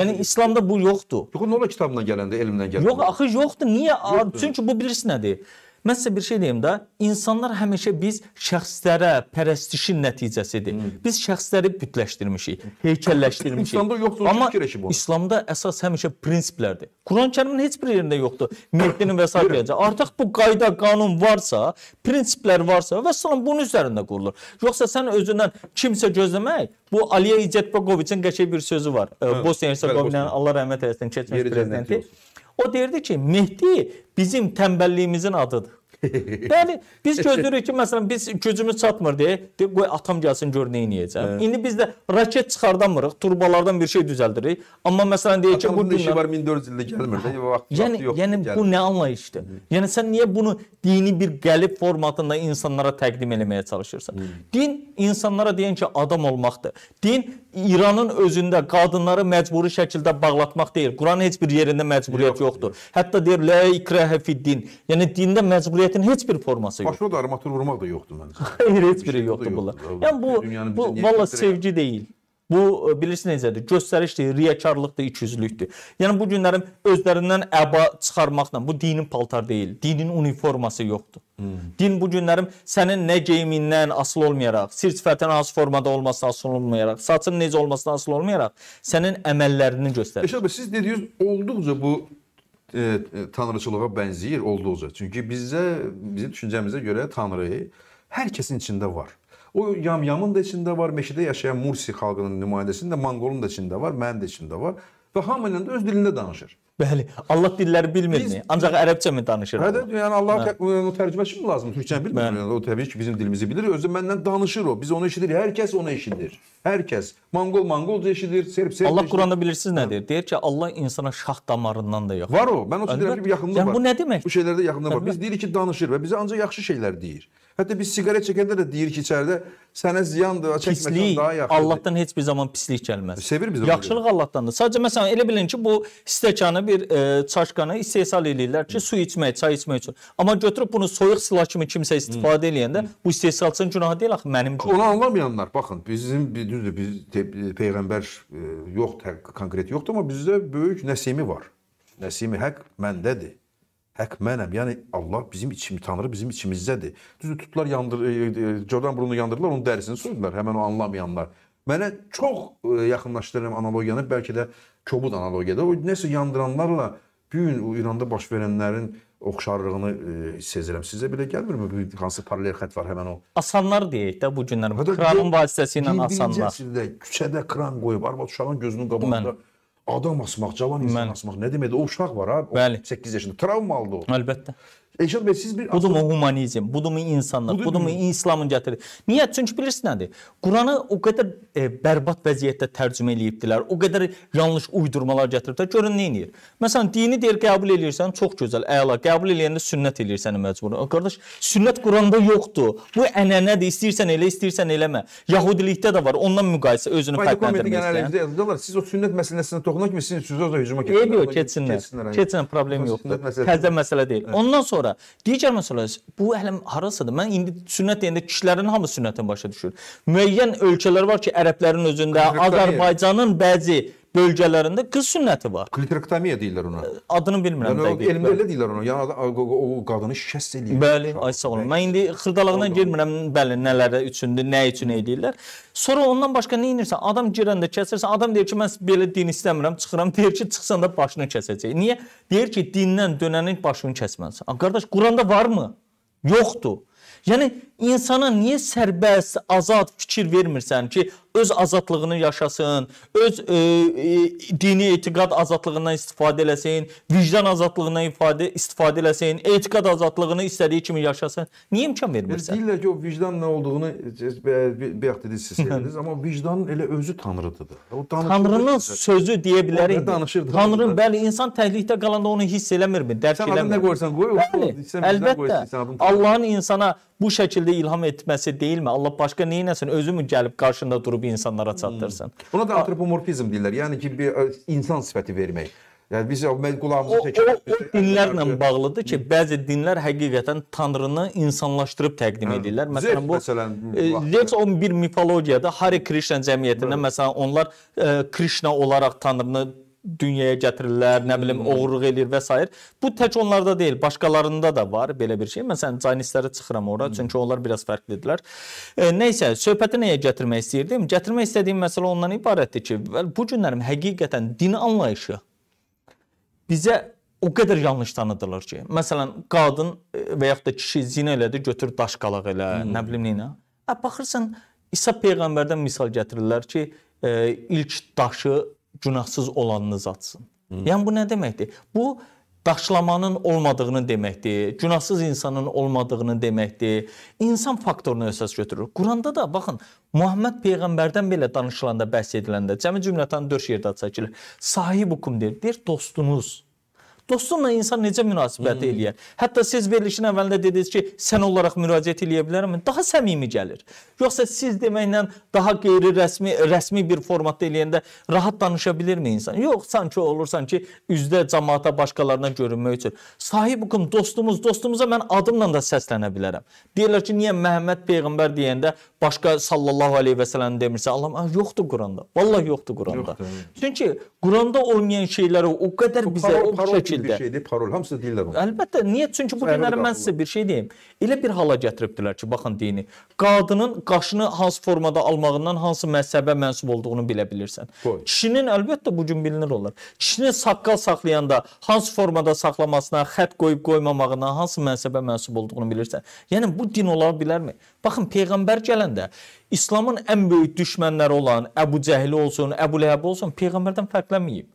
Yəni İslamda bu yoxdur. Yox, nə ola kitabla gələndə, elmlə gələndə. Yox, axı yoxdur. Niyə? Yoxdur. Çünki bu bilirsən nədir? Mən sizə bir şey deyim də, insanlar həmişə biz şəxslərə pərəstişin nəticəsidir. Hı. Hmm. Biz şəxsləri bütləşdirmişik, heykəlləşdirmişik. İslamda yoxdur, Amma fikirləşib o. İslamda əsas həmişə prinsiplərdir. Quran-Kərimin heç bir yerində yoxdur. Mehdinin və s. gələcək. Artıq bu qayda, qanun varsa, prinsiplər varsa və salam bunun üzərində qurulur. Yoxsa sən özündən kimsə gözləmək, bu Aliyə İcətbəqoviçin qəşəng bir sözü var. Bosna-Hersegovinanın Allah rəhmət eləsin keçmiş prezidenti. Olsun. O deyirdi ki, Mehdi bizim tənbəlliyimizin adıdır. Bəli, yəni, biz gözləyirik ki, məsələn biz gücümüz çatmır deyə, de, qoy atam gəlsin gör nə edəcəm. Hə. İndi biz də raket çıxardamırıq, turbalardan bir şey düzəldirik. Amma məsələn deyək ki, bu gündən işi var 1400 ildə gəlmir də, vaxt yəni, yox. Yəni gəlmir. bu nə anlayışdır? Hı. Yəni sən niyə bunu dini bir qəlib formatında insanlara təqdim etməyə çalışırsan? Hı. Din insanlara deyən ki, adam olmaqdır. Din İranın özündə qadınları məcburi şəkildə bağlatmaq deyil. Quranın heç bir yerində məcburiyyət yox, yoxdur. Yox. Hətta deyir la ikraha fid din. Yəni dində məcburiyyət cəmiyyətin heç bir forması yoxdur. Başına da armatur vurmaq da yoxdur məncə. Xeyr, heç biri şey yoxdur bunlar. Yəni bu, Dünyanın bu valla sevgi deyil. Bu e, bilirsiniz necədir? Göstərişdir, riyakarlıqdır, ikiyüzlülükdür. Yəni bu günlərin özlərindən əba çıxarmaqla bu dinin paltar deyil, dinin uniforması yoxdur. Hmm. Din bu günlərin sənin nə geyimindən asılı olmayaraq, sir-sifətin hansı formada olmasına asılı olmayaraq, saçın necə olmasına asılı olmayaraq sənin əməllərini göstərir. Əşəb siz dediyiniz olduqca bu E, e, tanrıçılığa bənzəyir olduqca. Çünki bizə bizim düşüncəmizə görə tanrı hər kəsin içində var. O yamyamın da içində var, meşədə yaşayan Mursi xalqının nümayəndəsinin də, Manqolun da içində var, mənim də içində var və hamı ilə də öz dilində danışır. Bəli, Allah dilləri bilmirmi? Ancaq ərəbcə mi danışır? Hə, yəni Allah onun hə. tərcüməçi mi lazım? Türkçə bilmir. Yəni, o təbii ki, bizim dilimizi bilir. Özü məndən danışır o. Biz onu eşidirik. Hər kəs onu eşidir. Hər kəs. Monqol monqolca eşidir, serb serb. Allah Quranda bilirsiniz hə. nə deyir? Deyir ki, Allah insana şah damarından da yox. Var o. Mən o deyirəm ki, yaxında yəni, var. Yəni bu nə deməkdir? Bu şeylərdə yaxında var. Biz deyirik ki, danışır və bizə ancaq yaxşı şeylər deyir. Hətta biz siqaret çəkəndə də deyir ki, içəridə sənə ziyandır, çəkməkdən daha yaxşıdır. Allahdan heç bir zaman pislik gəlməz. Sevir biz Yaxşılıq buyurun. Allahdandır. Sadəcə məsələn elə bilin ki, bu stəkanı bir e, çaşkanı istehsal eləyirlər ki, Hı. su içmək, çay içmək üçün. Amma götürüb bunu soyuq silah kimi kimsə istifadə Hı. Hmm. eləyəndə Hı. Hmm. bu istehsalçının günahı deyil axı, mənim günahım. Onu anlamayanlar, baxın, bizim düzdür, biz peyğəmbər e, yox, hə, konkret yoxdur, amma bizdə böyük Nəsimi var. Nəsimi Həq məndədir. Həq mənəm. Yəni Allah bizim içim Tanrı bizim içimizdədir. Düzdür, tutdular yandır e, e Jordan Bruno yandırdılar, onun dərisini soydular. Həmin o anlamayanlar. Mənə çox e, yaxınlaşdırıram analogiyanı, bəlkə də kobud analogiyadır. O nəsə yandıranlarla bu gün o İranda baş verənlərin oxşarlığını e, sezirəm. Sizə belə gəlmirmi? Hansı paralel xətt var həmin o? Asanlar deyək də bu günlər. Kranın vasitəsilə asanlar. Birinci əsrdə küçədə kran qoyub arvad uşağın gözünün qabağında Mən adam asmaq, cavan insan Mən... asmaq nə deməkdir? O uşaq var ha, 18 yaşında travmalıdır o. Əlbəttə. Elşad bəy siz bir Budumu humanizm, budumu insanlıq, budur, budumu İslamın gətirir. Niyə? Çünki bilirsən nədir? Quranı o qədər e, bərbad vəziyyətdə tərcümə eləyibdilər. O qədər yanlış uydurmalar gətiribdilər. Görün nə edir. Məsələn, dini deyir qəbul eləyirsən, çox gözəl, əla. Qəbul eləyəndə sünnət eləyirsən məcbur. Qardaş, sünnət Quranda yoxdur. Bu ənənədir. İstəyirsən elə, istəyirsən eləmə. Yahudilikdə də var. Ondan müqayisə özünü fərqləndirmirsən. Siz o sünnət məsələsinə toxunan kimi sizin sözünüzə hücuma keçirlər. Yox, keçsinlər. Keçsinlər, problem yoxdur. Təzə məsələ deyil. Ondan sonra Sonra digər məsələ bu əhləm harasıdır? Mən indi sünnət deyəndə kişilərin hamı sünnətə başa düşür. Müəyyən ölkələr var ki, ərəblərin özündə, Azərbaycanın bəzi bölgələrində qız sünnəti var. Klitorəktomiya deyirlər ona. Adını bilmirəm dəqiq. Yəni elmdə elə deyirlər ona. Yəni o, o, o qadını şikəst eləyir. Bəli, ay sağ olun. Mən indi xırdalığına girmirəm, bəli, nələrə üçündür, nə üçün edirlər. Sonra ondan başqa nə edirsən? Adam girəndə kəsirsən, adam deyir ki, mən belə din istəmirəm, çıxıram. Deyir ki, çıxsan da başını kəsəcək. Niyə? Deyir ki, dindən dönənin başını kəsməlisən. Qardaş, Quranda varmı? Yoxdur. Yəni insana niyə sərbəst, azad fikir vermirsən ki, öz azadlığını yaşasın, öz e, e, dini etiqad azadlığından istifadə eləsin, vicdan azadlığından ifadə, istifadə eləsin, etiqad azadlığını istədiyi kimi yaşasın. Niyə imkan vermirsən? Yəni deyirlər ki, o vicdan nə olduğunu e, bayaq dediniz siz dediniz, amma vicdanın elə özü tanrıdır. O Tanrının sözü deyə bilərik. Tanrının bəli insan təhlikdə qalanda onu hiss eləmirmi? Dərk eləmir. Sən adını nə qoyursan qoy, bəli, əlbəttə. Allahın insana bu şəkildə ilham etməsi deyilmi? Allah başqa nə etsin? Özü mü gəlib qarşında durub kimi insanlara çatdırsın. Hmm. Buna da antropomorfizm deyirlər. Yəni ki, bir e, insan sifəti vermək. Yəni biz qulağımızı çəkir. O, o, o dinlərlə bağlıdır ki, bəzi dinlər həqiqətən tanrını insanlaşdırıb təqdim hə, edirlər. Məsələn bu məsələn, Rex 11 mifologiyada Hare Krishna cəmiyyətində hə. məsələn onlar ə, e, Krishna olaraq tanrını dünyaya gətirirlər, nə bilim hmm. oğurluq eləyir və s. Bu tək onlarda deyil, başqalarında da var belə bir şey. Məsələn, caynistlərə çıxıram ora, hmm. çünki onlar biraz fərqlidirlər. E, nəysə, söhbəti nəyə gətirmək istəyirdim? Gətirmək istədiyim məsələ ondan ibarətdir ki, bu günlərim həqiqətən din anlayışı bizə o qədər yanlış tanıdılır ki, məsələn, qadın e, və yaxud da kişi zina elədi, götür daşqalaq elə, hmm. nə bilim nə. Ə baxırsan, İsa peyğəmbərdən misal gətirirlər ki, ə, e, ilk daşı günahsız olanını zatsın. Hı. Yəni bu nə deməkdir? Bu daşlamanın olmadığını deməkdir, günahsız insanın olmadığını deməkdir. İnsan faktorunu əsas götürür. Quranda da baxın, Muhammed peyğəmbərdən belə danışılanda, bəhs ediləndə cəmi cümlətanı 4 yerdə çəkilir. Sahibukum deyir, deyir dostunuz. Dostunla insan necə münasibət hmm. eləyər? Hətta siz verilişin əvvəlində dediniz ki, sən olaraq müraciət eləyə bilərəm, daha səmimi gəlir. Yoxsa siz deməklə daha qeyri-rəsmi rəsmi bir formatda eləyəndə rahat danışa bilirmi insan? Yox, sanki olursan ki, üzdə cəmaata başqalarına görünmək üçün. Sahib hukm dostumuz, dostumuza mən adımla da səslənə bilərəm. Deyirlər ki, niyə Məhəmməd peyğəmbər deyəndə başqa sallallahu əleyhi və səlləm demirsə, Allah yoxdur Quranda. Vallahi yoxdur Quranda. Yoxdur. Çünki Quranda olmayan şeyləri o qədər bizə o şəkildə şəkildə. Bir şeydir, parol, hamısı deyirlər onu. Əlbəttə, niyə? Çünki bu günləri mən sizə bir şey deyim. Elə bir hala gətiribdilər ki, baxın dini. Qadının qaşını hansı formada almağından hansı məzhəbə mənsub olduğunu bilə bilirsən. Qoy. Kişinin əlbəttə bu gün bilinir olar. Kişinin saqqal saxlayanda hansı formada saxlamasına, xətt qoyub qoymamağına, hansı mənsəbə mənsub olduğunu bilirsən. Yəni bu din ola bilərmi? Baxın, peyğəmbər gələndə İslamın ən böyük düşmənləri olan Əbu Cəhli olsun, Əbu Ləhəb olsun peyğəmbərdən fərqlənməyib.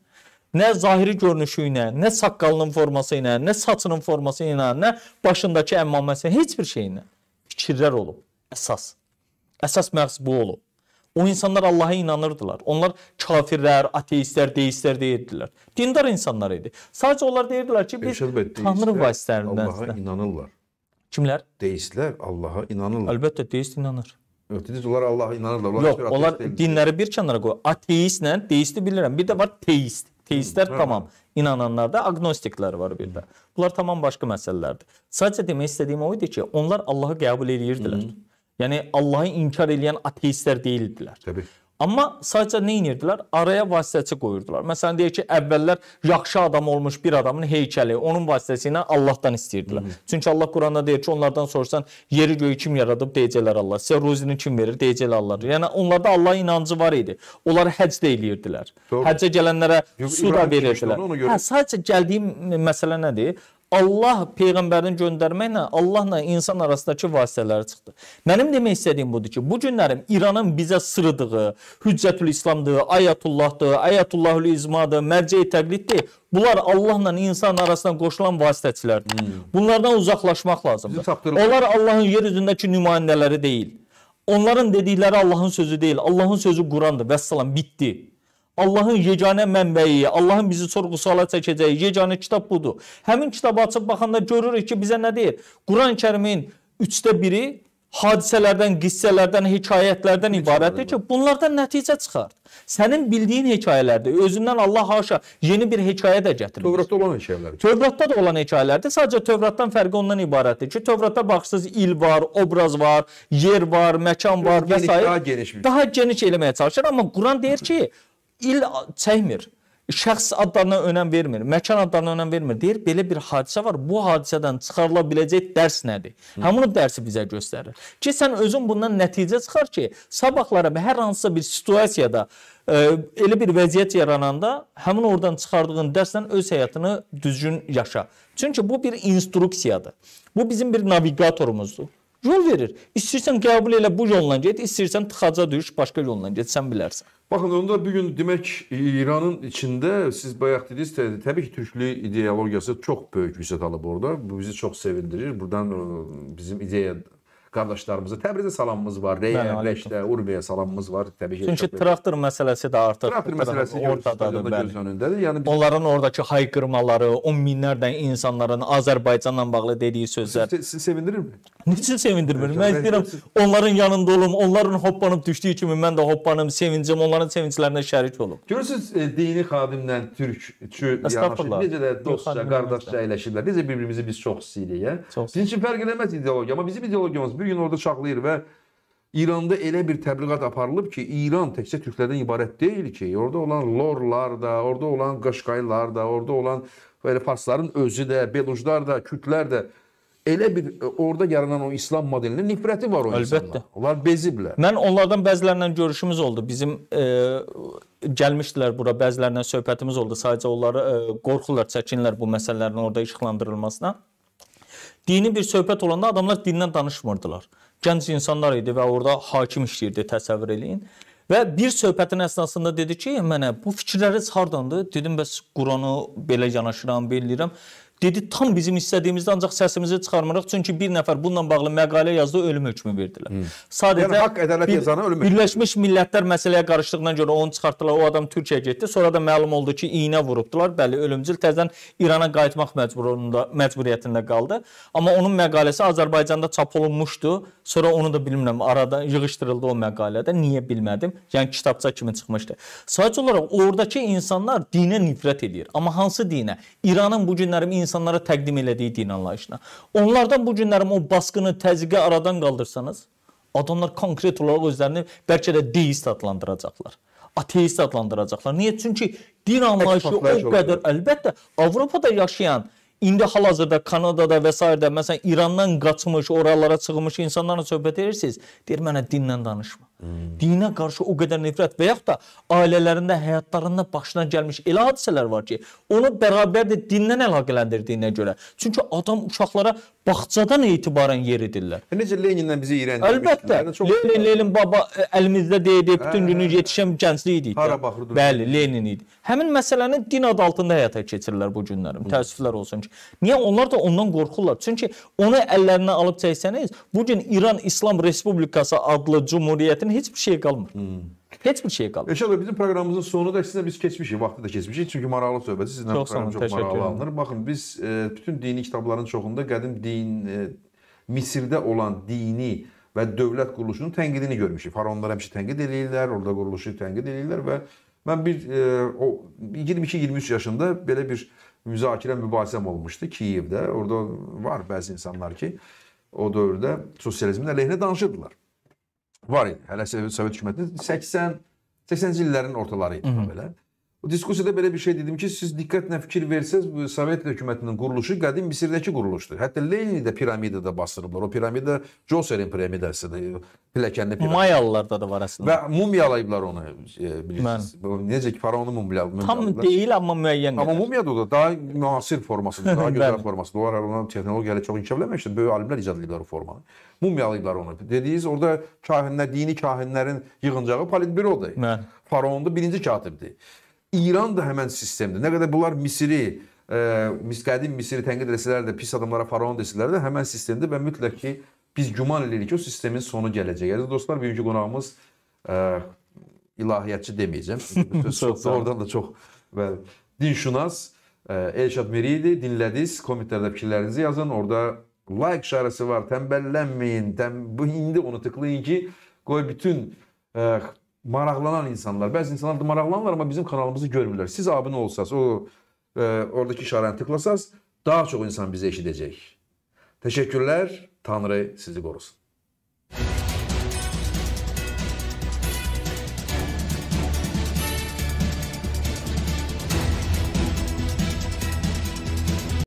Nə zahiri görünüşü ilə, nə saqqalının forması ilə, nə saçının forması ilə, nə başındakı əmmaməsi, ilə, heç bir şey ilə fikirlər olub. Əsas. Əsas məqs bu olub. O insanlar Allaha inanırdılar. Onlar kafirlər, ateistlər, deistlər deyirdilər. Dindar insanlar idi. Sadəcə onlar deyirdilər ki, biz Elşad bəy, Tanrı vasitələrindən Allaha inanırlar. Kimlər? Deistlər Allaha inanırlar. Əlbəttə deist inanır. Yox, dediniz onlar Allaha inanırlar. Onlar Yox, onlar deyil. dinləri bir kənara qoy. Ateistlə deisti bilirəm. Bir də var teist. Teistlər hə. tamam inananlarda aqnostiklər var bir də. Bunlar tamam başqa məsələlərdir. Sadəcə demək istədiyim o idi ki, onlar Allahı qəbul eləyirdilər. Hı -hı. Yəni Allahı inkar edən ateistlər deyildilər. Təbii. Amma sadəcə nə edirdilər? Araya vasitəçi qoyurdular. Məsələn deyək ki, əvvəllər yaxşı adam olmuş bir adamın heykəli, onun vasitəsi ilə Allahdan istəyirdilər. Hı -hı. Çünki Allah Quranda deyir ki, onlardan sorsan, yeri göyü kim yaradıb deyəcəklər Allah. Sizə ruzini kim verir deyəcəklər Allah. Yəni onlarda Allah inancı var idi. Onlar həcc də eləyirdilər. Doğru. Həccə gələnlərə Yox, su da verirdilər. Hə, sadəcə gəldiyim məsələ nədir? Allah peyğəmbərini göndərməklə Allahla insan arasındakı vasitələr çıxdı. Mənim demək istədiyim budur ki, bu günlərim İranın bizə sırdığı, Hüccətül İslamdır, Ayətullahdır, Ayətullahül İzmadır, mərcəyi təqliddir. Bunlar Allahla insan arasından qoşulan vasitəçilərdir. Hmm. Bunlardan uzaqlaşmaq lazımdır. Onlar Allahın yer üzündəki nümayəndələri deyil. Onların dedikləri Allahın sözü deyil. Allahın sözü Qurandır. Vəssalam, bitdi. Allahın yeganə mənbəyi, Allahın bizi sorğu-suala çəkəcəyi yeganə kitab budur. Həmin kitabı açıb baxanda görürük ki, bizə nə deyir? Quran-Kərimin 3də 1-i hadisələrdən, qissələrdən, hekayətlərdən ibarətdir ki, bunlardan nəticə çıxart. Sənin bildiyin hekayələrdir. Özündən Allah haşa yeni bir hekayə də gətirir. Tövratda olan hekayələr. Tövratda da olan hekayələrdir. Sadəcə Tövratdan fərqi ondan ibarətdir ki, Tövratda baxırsınız il var, obraz var, yer var, məkan var və s. Daha geniş, daha geniş eləməyə çalışır, amma Quran deyir ki, il çəkmir. Şəxs adlarına önəm vermir, məkan adlarına önəm vermir. Deyir, belə bir hadisə var. Bu hadisədən çıxarıla biləcək dərs nədir? Hı. Həmin o dərsi bizə göstərir. Ki sən özün bundan nəticə çıxar ki, sabahlara hər hansısa bir situasiyada ə, e, elə bir vəziyyət yarananda həmin oradan çıxardığın dərsdən öz həyatını düzgün yaşa. Çünki bu bir instruksiyadır. Bu bizim bir naviqatorumuzdur yol verir. İstəyirsən qəbul elə bu yolla get, istəyirsən tıxaca düş, başqa yolla get, sən bilərsən. Baxın, onda bu gün demək İranın içində siz bayaq dediniz, təbii ki, türklük ideologiyası çox böyük vüsət alıb orada. Bu bizi çox sevindirir. Burdan bizim ideya qardaşlarımızı Təbrizə salamımız var, Reyə, Rəşdə, Urmiyə salamımız var. Təbii ki. Çünki traktor məsələsi də artıq traktor məsələsi ortadadır, göz önündədir. Yəni biz... onların oradakı hayqırmaları, on minlərlə insanların Azərbaycanla bağlı dediyi sözlər sizi sevindirirmi? Necə sevindirmir? Mən istəyirəm onların yanında olum, onların hoppanıb düşdüyü kimi mən də hoppanım, sevincim, onların sevinclərinə şərik olum. Görürsüz, e, dini xadimlə türkçü yanaşı necə də dostca, qardaşca əyləşirlər. Necə bir-birimizi biz çox hiss edirik, hə? Bizim üçün fərq eləməz ideologiya, amma bizim ideologiyamız bir gün orada çaqlayır və İranda elə bir təbliğat aparılıb ki, İran təkcə türklərdən ibarət deyil ki, orada olan lorlar da, orada olan qaşqaylar da, orada olan belə farsların özü də, beluclar da, kütlər də elə bir e, orada yaranan o İslam modelinə nifrəti var o Əlbəttə. insanlar. Onlar beziblər. Mən onlardan bəzilərlə görüşümüz oldu. Bizim e, gəlmişdilər bura, bəzilərlə söhbətimiz oldu. Sadəcə onları e, qorxurlar, çəkinirlər bu məsələlərin orada işıqlandırılmasına. Dini bir söhbət olanda adamlar dindən danışmırdılar. Gənc insanlar idi və orada hakim işləyirdi, təsəvvür eləyin. Və bir söhbətin əsnasında dedi ki, mənə bu fikirləriniz hardandır? Dedim bəs Qurana belə yanaşıram, belə eləyirəm. Dedi tam bizim istədiyimizdə ancaq səsimizi çıxarmırıq çünki bir nəfər bununla bağlı məqalə yazdı, ölüm hökmü verdilər. Hmm. Sadəcə yəni, haqq ədalət bir, yazanı ölüm. Birləşmiş Millətlər məsələyə qarışdığına görə onu çıxartdılar. O adam Türkiyəyə getdi. Sonra da məlum oldu ki, iynə vurubdular. Bəli, ölümcül təzədən İrana qayıtmaq məcburunda məcburiyyətində qaldı. Amma onun məqaləsi Azərbaycanda çap olunmuşdu. Sonra onu da bilmirəm arada yığışdırıldı o məqalədə. Niyə bilmədim. Yəni kitabça kimi çıxmışdı. Sadəcə olaraq oradakı insanlar dinə nifrət edir. Amma hansı dinə? İranın bu günlərim insan insanlara təqdim elədiyi din anlayışına. Onlardan bu günlərim o baskını, təzyiqi aradan qaldırsanız, adamlar konkret olaraq özlərini bəlkə də deist adlandıracaqlar ateist adlandıracaqlar. Niyə? Çünki din anlayışı o qədər olur. əlbəttə Avropada yaşayan İndi hal-hazırda Kanadada və s. məsələn İrandan qaçmış, oralara çıxmış insanlarla söhbət edirsiniz. Deyir mənə dinlə danışma. Hmm. Dinə qarşı o qədər nifrət və yaxud da ailələrində, həyatlarında başına gəlmiş elə hadisələr var ki, onu bərabər də dindən əlaqələndirdiyinə görə. Çünki adam uşaqlara bağçadan etibarən yeridirlər. E, necə Lenindən bizi iyrəndirmişdilər. Əlbəttə. Yəni çox... Lenin, Lenin baba e, əlimizdə deyildi, bütün hə, günü hə. yetişən gənclik idi. Hara baxırdı? Bəli, Lenin idi. Həmin məsələni din adı altında həyata keçirirlər bu günlərim. Təəssüflər olsun ki. Niyə onlar da ondan qorxurlar? Çünki onu əllərinə alıb çəksəniz, bu gün İran İslam Respublikası adlı cümhuriyyətin üzərinə heç bir şey qalmır. Hmm. Heç bir şey qalmır. Elşad bizim proqramımızın sonu da sizlə biz keçmişik, vaxtı da keçmişik. Çünki maraqlı söhbət sizlə çox, proqram çox maraqlı alınır. Baxın biz bütün dini kitabların çoxunda qədim din e, Misirdə olan dini və dövlət quruluşunun tənqidini görmüşük. Faraonlar həmişə tənqid eləyirlər, orada quruluşu tənqid eləyirlər və mən bir e, o 22-23 yaşında belə bir müzakirə mübahisəm olmuşdu Kiyevdə. Orada var bəzi insanlar ki, o dövrdə sosializmin əleyhinə danışırdılar var idi. Hələ Sovet hökumətinin 80 80-ci illərin ortaları idi belə. Diskusiyada belə bir şey dedim ki, siz diqqətlə fikir versəz, Sovet hökumətinin quruluşu qədim Misirdəki quruluşdur. Hətta Lenini də piramidada basdırıblar. O piramida Joserin piramidasıdır. Pilləkənli piramida. Mayalılarda da var əslində. Və mumyalayıblar onu, e, bilirsiniz. Mən. Necə ki, faraonu mumyalayıblar. Tam deyil, amma müəyyən. Amma mumyadır da, daha müasir formasıdır, daha gözəl formasıdır. Onlar onun texnologiyaları çox inkişaf eləmişdir. Böyük alimlər icad ediblər o formanı. Mumyalayıblar onu. Dediyiniz orada kahinlər, dini kahinlərin yığıncağı politbürodur. Faraon da birinci katibdir. İran da həmən sistemdir. Nə qədər bunlar Misiri, e, qədim Misiri tənqid etsələr də, pis adamlara faraon desələr də həmən sistemdir və mütləq ki, biz güman edirik ki, o sistemin sonu gələcək. Əziz dostlar, bugünkü qonağımız e, ilahiyyatçı deməyəcəm. Söz oradan da çox və dinşünas e, Elşad Miri idi. Dinlədiniz, kommentlərdə fikirlərinizi yazın. Orada like işarəsi var. Tənbəllənməyin. Təm bu indi onu tıklayın ki, qoy bütün e, maraqlanan insanlar, bəzi insanlar da maraqlanırlar, amma bizim kanalımızı görmürlər. Siz abunə olsaz, o e, oradakı işarəni tıklasaz, daha çox insan bizi eşidəcək. Təşəkkürlər. Tanrı sizi qorusun.